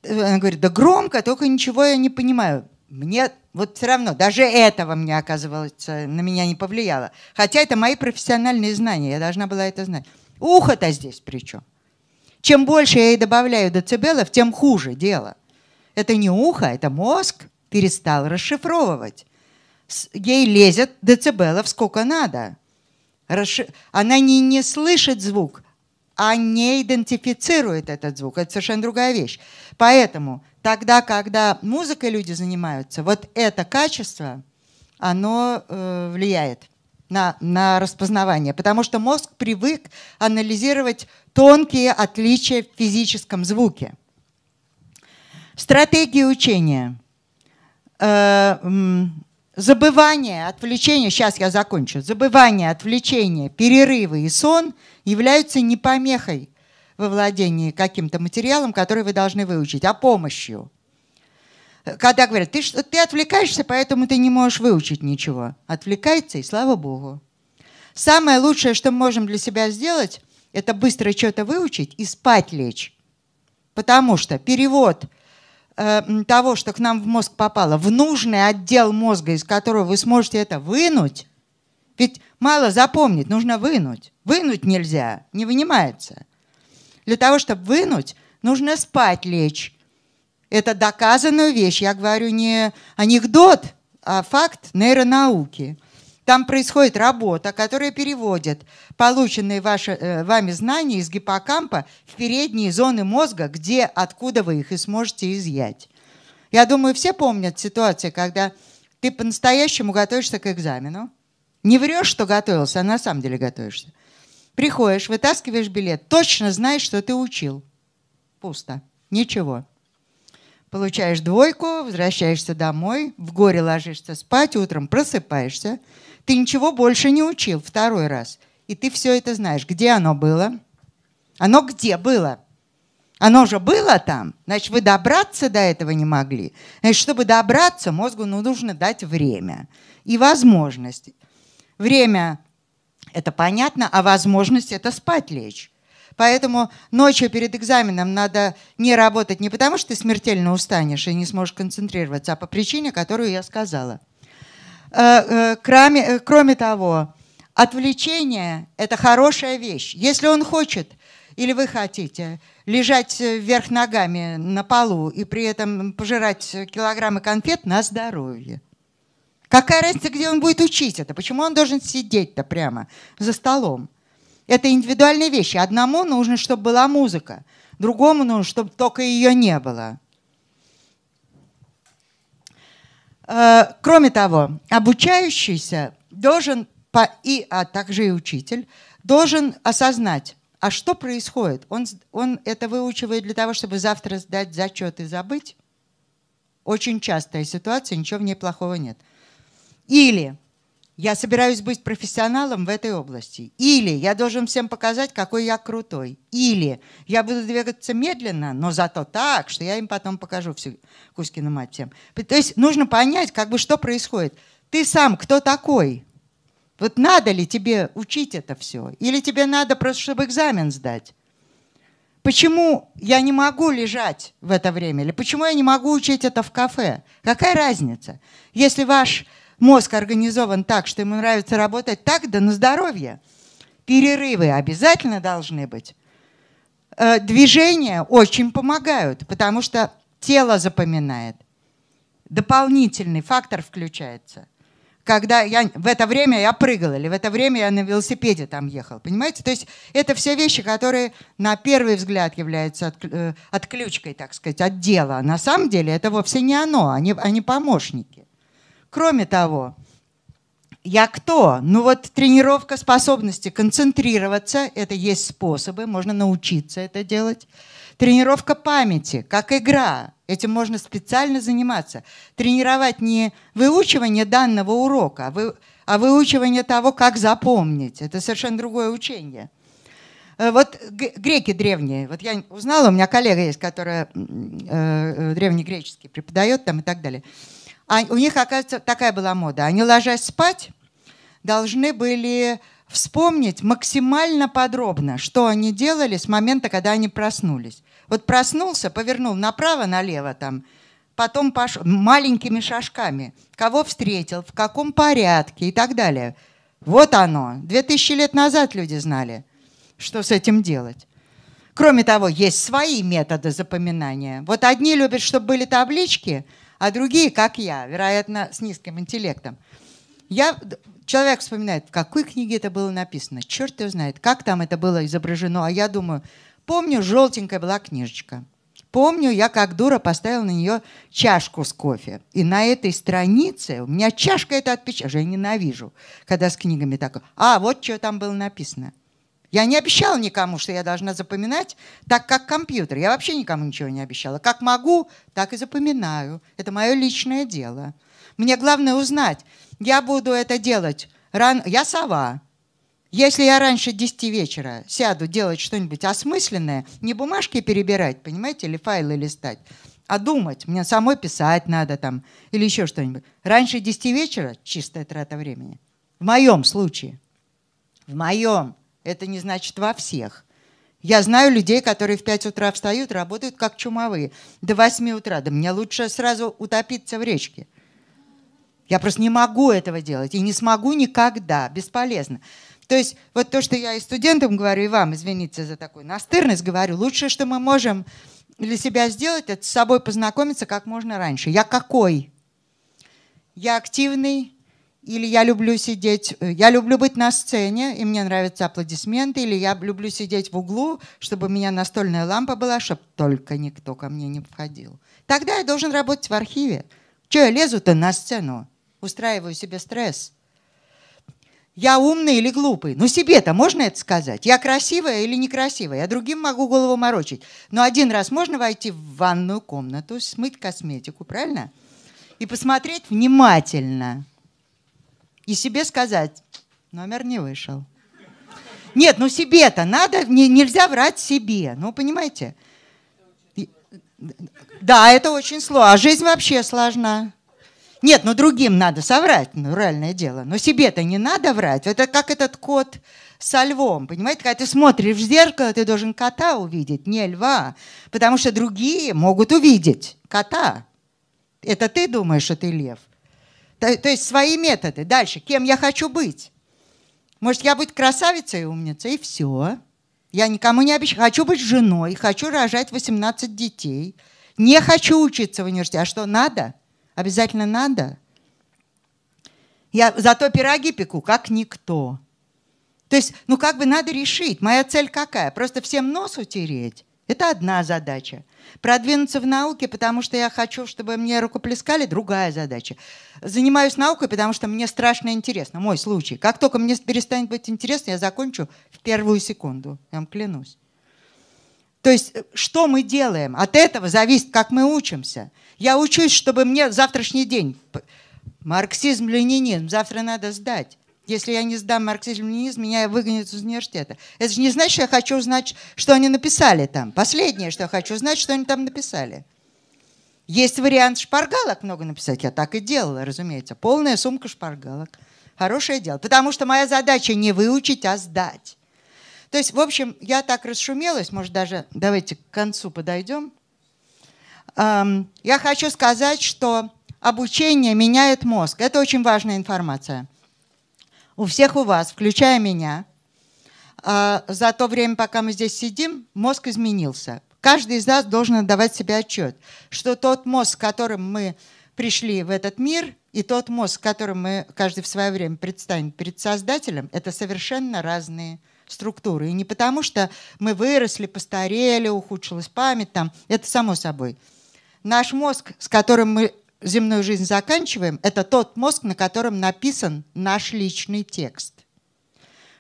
Speaker 1: э, она говорит, да громко, только ничего я не понимаю. Мне вот все равно, даже этого мне, оказывается, на меня не повлияло. Хотя это мои профессиональные знания, я должна была это знать. Ухо-то здесь при чем? Чем больше я ей добавляю децибелов, тем хуже дело. Это не ухо, это мозг перестал расшифровывать. Ей лезет децибелов сколько надо. Она не, не слышит звук, а не идентифицирует этот звук. Это совершенно другая вещь. Поэтому тогда, когда музыкой люди занимаются, вот это качество, оно э, влияет на, на распознавание, потому что мозг привык анализировать тонкие отличия в физическом звуке. Стратегии учения. Э, Забывание, отвлечение, сейчас я закончу. Забывание, отвлечение, перерывы и сон являются не помехой во владении каким-то материалом, который вы должны выучить, а помощью. Когда говорят, ты, ты отвлекаешься, поэтому ты не можешь выучить ничего. Отвлекается, и слава богу. Самое лучшее, что мы можем для себя сделать, это быстро что-то выучить и спать лечь. Потому что перевод – Э, того, что к нам в мозг попало, в нужный отдел мозга, из которого вы сможете это вынуть, ведь мало запомнить, нужно вынуть. Вынуть нельзя, не вынимается. Для того, чтобы вынуть, нужно спать лечь. Это доказанная вещь. Я говорю не анекдот, а факт нейронауки – там происходит работа, которая переводит полученные ваши, э, вами знания из гиппокампа в передние зоны мозга, где, откуда вы их и сможете изъять. Я думаю, все помнят ситуацию, когда ты по-настоящему готовишься к экзамену. Не врешь, что готовился, а на самом деле готовишься. Приходишь, вытаскиваешь билет, точно знаешь, что ты учил. Пусто. Ничего. Получаешь двойку, возвращаешься домой, в горе ложишься спать, утром просыпаешься – ты ничего больше не учил второй раз. И ты все это знаешь. Где оно было? Оно где было? Оно же было там. Значит, вы добраться до этого не могли. Значит, чтобы добраться, мозгу ну, нужно дать время и возможность. Время – это понятно, а возможность – это спать лечь. Поэтому ночью перед экзаменом надо не работать не потому, что ты смертельно устанешь и не сможешь концентрироваться, а по причине, которую я сказала – Э, э, кроме, э, кроме того, отвлечение – это хорошая вещь. Если он хочет или вы хотите лежать вверх ногами на полу и при этом пожирать килограммы конфет на здоровье. Какая разница, где он будет учить это? Почему он должен сидеть-то прямо за столом? Это индивидуальные вещи. Одному нужно, чтобы была музыка, другому нужно, чтобы только ее не было. Э, кроме того, обучающийся должен, и, а также и учитель, должен осознать, а что происходит? Он, он это выучивает для того, чтобы завтра сдать зачет и забыть? Очень частая ситуация, ничего в ней плохого нет. Или я собираюсь быть профессионалом в этой области. Или я должен всем показать, какой я крутой. Или я буду двигаться медленно, но зато так, что я им потом покажу всю Кузькину мать всем. То есть нужно понять, как бы что происходит. Ты сам кто такой? Вот надо ли тебе учить это все? Или тебе надо просто, чтобы экзамен сдать? Почему я не могу лежать в это время? Или почему я не могу учить это в кафе? Какая разница? Если ваш мозг организован так, что ему нравится работать так, да на здоровье. Перерывы обязательно должны быть. Э, движения очень помогают, потому что тело запоминает. Дополнительный фактор включается. Когда я в это время я прыгал или в это время я на велосипеде там ехал, понимаете? То есть это все вещи, которые на первый взгляд являются э, отключкой, так сказать, от дела. А на самом деле это вовсе не оно, они, они помощники. Кроме того, я кто? Ну вот тренировка способности концентрироваться, это есть способы, можно научиться это делать. Тренировка памяти, как игра, этим можно специально заниматься. Тренировать не выучивание данного урока, а, а выучивание того, как запомнить. Это совершенно другое учение. Э, вот греки древние, вот я узнала, у меня коллега есть, которая э, э, древнегреческий преподает там и так далее. А у них, оказывается, такая была мода. Они, ложась спать, должны были вспомнить максимально подробно, что они делали с момента, когда они проснулись. Вот проснулся, повернул направо, налево там, потом пошел маленькими шажками, кого встретил, в каком порядке и так далее. Вот оно. Две тысячи лет назад люди знали, что с этим делать. Кроме того, есть свои методы запоминания. Вот одни любят, чтобы были таблички – а другие, как я, вероятно, с низким интеллектом. Я, человек вспоминает, в какой книге это было написано, черт его знает, как там это было изображено, а я думаю, помню, желтенькая была книжечка. Помню, я как дура поставила на нее чашку с кофе. И на этой странице у меня чашка это отпечатана. Я ненавижу, когда с книгами так. А, вот что там было написано. Я не обещала никому, что я должна запоминать так, как компьютер. Я вообще никому ничего не обещала. Как могу, так и запоминаю. Это мое личное дело. Мне главное узнать. Я буду это делать. Ран... Я сова. Если я раньше 10 вечера сяду делать что-нибудь осмысленное, не бумажки перебирать, понимаете, или файлы листать, а думать, мне самой писать надо там, или еще что-нибудь. Раньше 10 вечера чистая трата времени. В моем случае. В моем. Это не значит во всех. Я знаю людей, которые в 5 утра встают, работают как чумовые. До 8 утра. Да мне лучше сразу утопиться в речке. Я просто не могу этого делать. И не смогу никогда. Бесполезно. То есть вот то, что я и студентам говорю, и вам, извините за такую настырность, говорю, лучшее, что мы можем для себя сделать, это с собой познакомиться как можно раньше. Я какой? Я активный, или я люблю сидеть, э, я люблю быть на сцене, и мне нравятся аплодисменты, или я люблю сидеть в углу, чтобы у меня настольная лампа была, чтобы только никто ко мне не входил. Тогда я должен работать в архиве. Че я лезу-то на сцену? Устраиваю себе стресс. Я умный или глупый? Ну себе-то можно это сказать? Я красивая или некрасивая? Я другим могу голову морочить. Но один раз можно войти в ванную комнату, смыть косметику, правильно? И посмотреть внимательно – и себе сказать, номер не вышел. Нет, ну себе-то надо, не, нельзя врать себе, ну понимаете? Да, это очень сложно, а жизнь вообще сложна. Нет, ну другим надо соврать, ну реальное дело, но себе-то не надо врать. Это как этот кот со львом, понимаете? Когда ты смотришь в зеркало, ты должен кота увидеть, не льва, потому что другие могут увидеть кота. Это ты думаешь, что ты лев – то, то есть свои методы. Дальше. Кем я хочу быть? Может, я быть красавицей и умницей, и все. Я никому не обещаю. Хочу быть женой, хочу рожать 18 детей. Не хочу учиться в университете. А что, надо? Обязательно надо? Я зато пироги пеку, как никто. То есть, ну как бы надо решить. Моя цель какая? Просто всем нос утереть? Это одна задача. Продвинуться в науке, потому что я хочу, чтобы мне рукоплескали, другая задача. Занимаюсь наукой, потому что мне страшно интересно. Мой случай. Как только мне перестанет быть интересно, я закончу в первую секунду. Я вам клянусь. То есть, э, что мы делаем? От этого зависит, как мы учимся. Я учусь, чтобы мне завтрашний день... Марксизм, ленинизм, завтра надо сдать. Если я не сдам марксизм-ленинизм, меня выгонят из университета. Это же не значит, что я хочу узнать, что они написали там. Последнее, что я хочу узнать, что они там написали. Есть вариант шпаргалок много написать. Я так и делала, разумеется. Полная сумка шпаргалок. Хорошее дело. Потому что моя задача не выучить, а сдать. То есть, в общем, я так расшумелась, может, даже давайте к концу подойдем. Я хочу сказать, что обучение меняет мозг. Это очень важная информация у всех у вас, включая меня, а, за то время, пока мы здесь сидим, мозг изменился. Каждый из нас должен отдавать себе отчет, что тот мозг, которым мы пришли в этот мир, и тот мозг, которым мы каждый в свое время предстанет перед Создателем, это совершенно разные структуры. И не потому, что мы выросли, постарели, ухудшилась память, там, это само собой. Наш мозг, с которым мы земную жизнь заканчиваем, это тот мозг, на котором написан наш личный текст.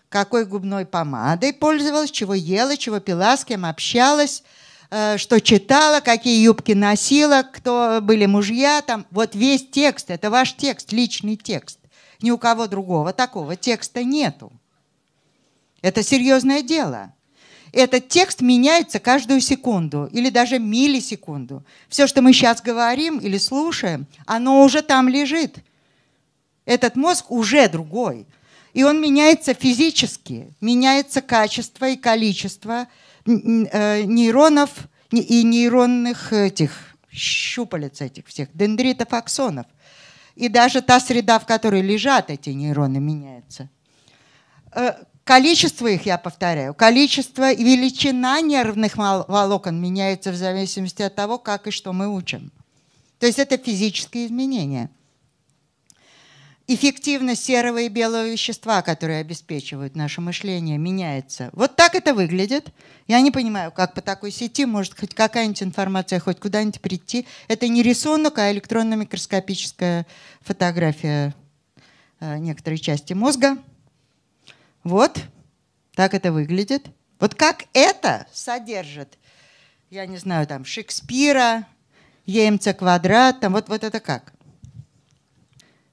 Speaker 1: Какой губной помадой пользовалась, чего ела, чего пила, с кем общалась, э, что читала, какие юбки носила, кто были мужья. Там. Вот весь текст, это ваш текст, личный текст. Ни у кого другого такого текста нету. Это серьезное дело. Этот текст меняется каждую секунду или даже миллисекунду. Все, что мы сейчас говорим или слушаем, оно уже там лежит. Этот мозг уже другой. И он меняется физически, меняется качество и количество э, нейронов и нейронных этих щупалец этих всех, дендритов, аксонов. И даже та среда, в которой лежат эти нейроны, меняется э, Количество их, я повторяю, количество и величина нервных волокон меняется в зависимости от того, как и что мы учим. То есть это физические изменения. Эффективность серого и белого вещества, которые обеспечивают наше мышление, меняется. Вот так это выглядит. Я не понимаю, как по такой сети может хоть какая-нибудь информация хоть куда-нибудь прийти. Это не рисунок, а электронно-микроскопическая фотография э, некоторой части мозга – вот так это выглядит. Вот как это содержит, я не знаю, там Шекспира, Емца квадрат, там вот, вот это как?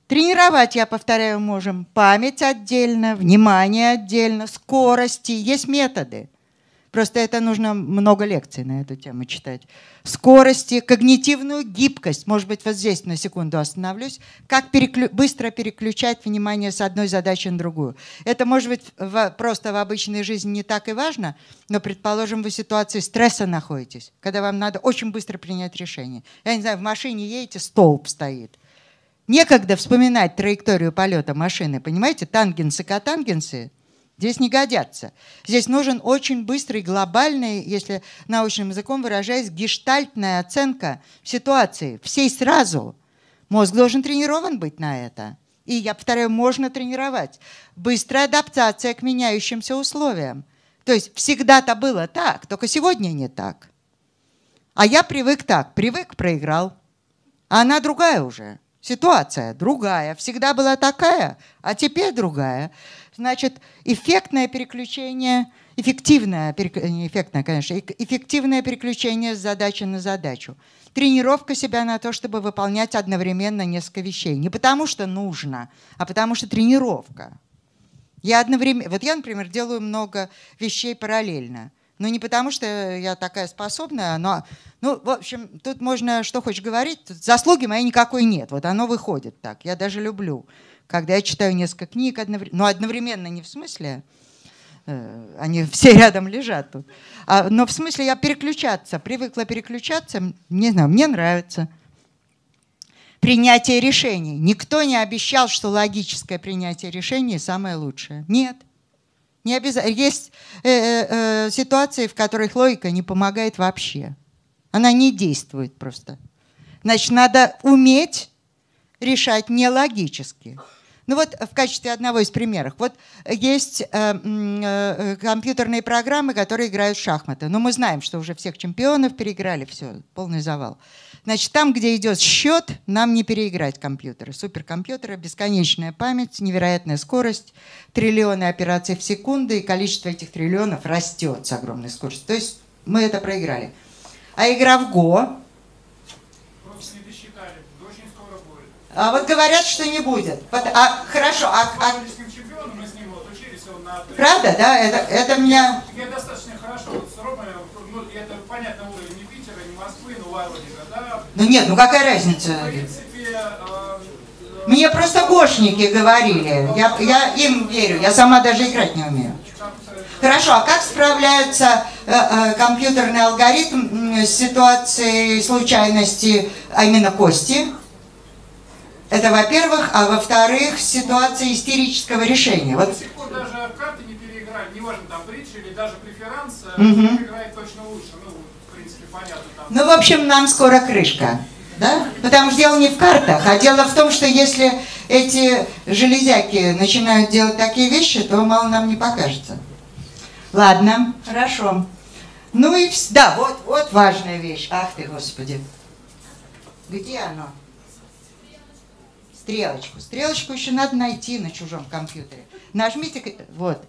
Speaker 1: Тренировать, я повторяю, можем память отдельно, внимание отдельно, скорости, есть методы – Просто это нужно много лекций на эту тему читать. Скорости, когнитивную гибкость. Может быть, вот здесь на секунду остановлюсь. Как переклю... быстро переключать внимание с одной задачи на другую. Это, может быть, в... просто в обычной жизни не так и важно, но, предположим, вы в ситуации стресса находитесь, когда вам надо очень быстро принять решение. Я не знаю, в машине едете, столб стоит. Некогда вспоминать траекторию полета машины, понимаете, тангенсы-катангенсы здесь не годятся. Здесь нужен очень быстрый, глобальный, если научным языком выражаясь, гештальтная оценка ситуации, всей сразу. Мозг должен тренирован быть на это. И я повторяю, можно тренировать. Быстрая адаптация к меняющимся условиям. То есть всегда-то было так, только сегодня не так. А я привык так, привык, проиграл. А она другая уже. Ситуация другая. Всегда была такая, а теперь другая значит, эффектное переключение, эффективное, не эффектное, конечно, эффективное переключение с задачи на задачу. Тренировка себя на то, чтобы выполнять одновременно несколько вещей. Не потому что нужно, а потому что тренировка. Я одновременно, вот я, например, делаю много вещей параллельно. Но ну, не потому, что я такая способная, но, ну, в общем, тут можно что хочешь говорить, заслуги моей никакой нет. Вот оно выходит так. Я даже люблю когда я читаю несколько книг одновременно, но ну, одновременно не в смысле, э, они все рядом лежат тут. А, но в смысле я переключаться, привыкла переключаться, не знаю, мне нравится. Принятие решений. Никто не обещал, что логическое принятие решений самое лучшее. Нет. Не обязательно. Есть э, э, э, ситуации, в которых логика не помогает вообще. Она не действует просто. Значит, надо уметь решать нелогически. логически. Ну вот в качестве одного из примеров. Вот есть э, э, компьютерные программы, которые играют в шахматы. Но ну, мы знаем, что уже всех чемпионов переиграли, все, полный завал. Значит, там, где идет счет, нам не переиграть компьютеры. Суперкомпьютеры, бесконечная память, невероятная скорость, триллионы операций в секунду, и количество этих триллионов растет с огромной скоростью. То есть мы это проиграли. А игра в Го, А вот говорят, что не будет. А, хорошо, а... а... Правда, да? Это, это меня... Я достаточно хорошо вот с Ромой, ну, это понятно уровень не Питера, не Москвы, но Воронежа, да? Ну нет, ну какая разница? В принципе, э, мне просто гошники говорили. Э, я, я им верю. Я сама даже играть не умею. Хорошо, а как справляется э, э, компьютерный алгоритм с ситуацией случайности, а именно кости? Это во-первых, а во-вторых, ситуация истерического решения. Вот. До сих пор даже карты не переиграли, неважно, там бридж или даже преферанс, угу. играет точно лучше. Ну, в принципе, понятно. Там. Ну, в общем, нам скоро крышка. Да? Потому что дело не в картах, а дело в том, что если эти железяки начинают делать такие вещи, то мало нам не покажется. Ладно, хорошо. Ну и да, вот, вот важная вещь. Ах ты, Господи. Где оно? стрелочку. Стрелочку еще надо найти на чужом компьютере. Нажмите, вот.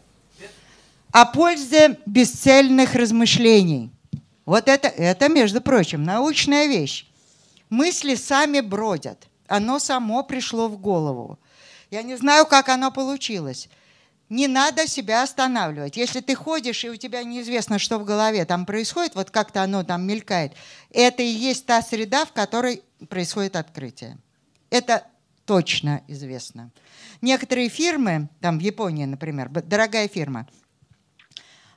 Speaker 1: О пользе бесцельных размышлений. Вот это, это, между прочим, научная вещь. Мысли сами бродят. Оно само пришло в голову. Я не знаю, как оно получилось. Не надо себя останавливать. Если ты ходишь, и у тебя неизвестно, что в голове там происходит, вот как-то оно там мелькает, это и есть та среда, в которой происходит открытие. Это точно известно. Некоторые фирмы, там в Японии, например, дорогая фирма,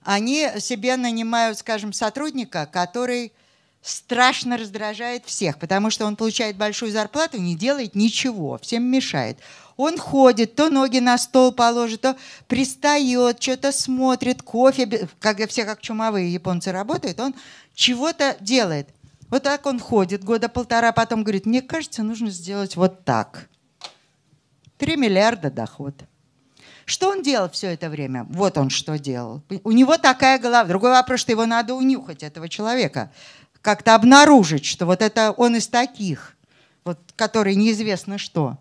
Speaker 1: они себе нанимают, скажем, сотрудника, который страшно раздражает всех, потому что он получает большую зарплату, не делает ничего, всем мешает. Он ходит, то ноги на стол положит, то пристает, что-то смотрит, кофе, как все как чумовые японцы работают, он чего-то делает. Вот так он ходит года полтора, потом говорит, мне кажется, нужно сделать вот так. 3 миллиарда доход. Что он делал все это время? Вот он что делал. У него такая голова. Другой вопрос, что его надо унюхать, этого человека. Как-то обнаружить, что вот это он из таких, вот, который неизвестно что.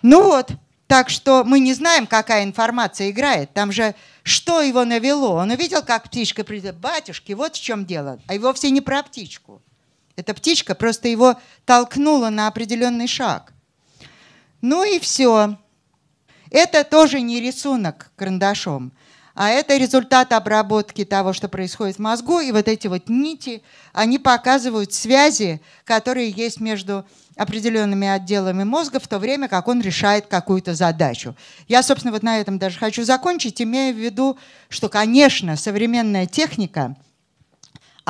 Speaker 1: Ну вот, так что мы не знаем, какая информация играет. Там же что его навело? Он увидел, как птичка придет. Батюшки, вот в чем дело. А и вовсе не про птичку. Эта птичка просто его толкнула на определенный шаг – ну и все. Это тоже не рисунок карандашом, а это результат обработки того, что происходит в мозгу. И вот эти вот нити, они показывают связи, которые есть между определенными отделами мозга в то время, как он решает какую-то задачу. Я, собственно, вот на этом даже хочу закончить, имея в виду, что, конечно, современная техника –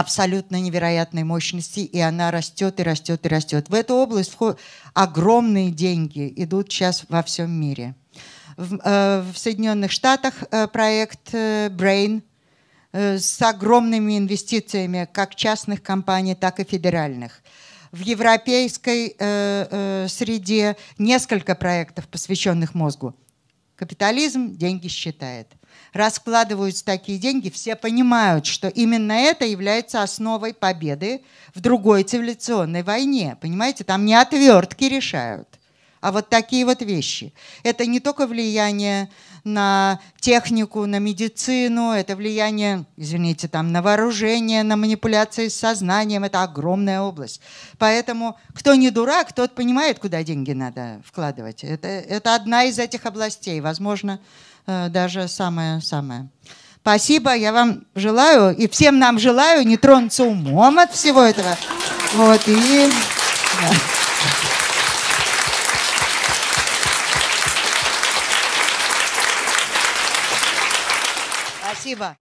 Speaker 1: абсолютно невероятной мощности, и она растет и растет и растет. В эту область вход... огромные деньги идут сейчас во всем мире. В, э, в Соединенных Штатах э, проект э, Brain э, с огромными инвестициями как частных компаний, так и федеральных в европейской э, э, среде несколько проектов, посвященных мозгу. Капитализм деньги считает раскладываются такие деньги, все понимают, что именно это является основой победы в другой цивилизационной войне. Понимаете, там не отвертки решают, а вот такие вот вещи. Это не только влияние на технику, на медицину, это влияние, извините, там, на вооружение, на манипуляции с сознанием, это огромная область. Поэтому кто не дурак, тот понимает, куда деньги надо вкладывать. Это, это одна из этих областей. Возможно, Э, даже самое-самое. Спасибо, я вам желаю, и всем нам желаю не тронуться умом от всего этого. Вот, и... Да. Спасибо.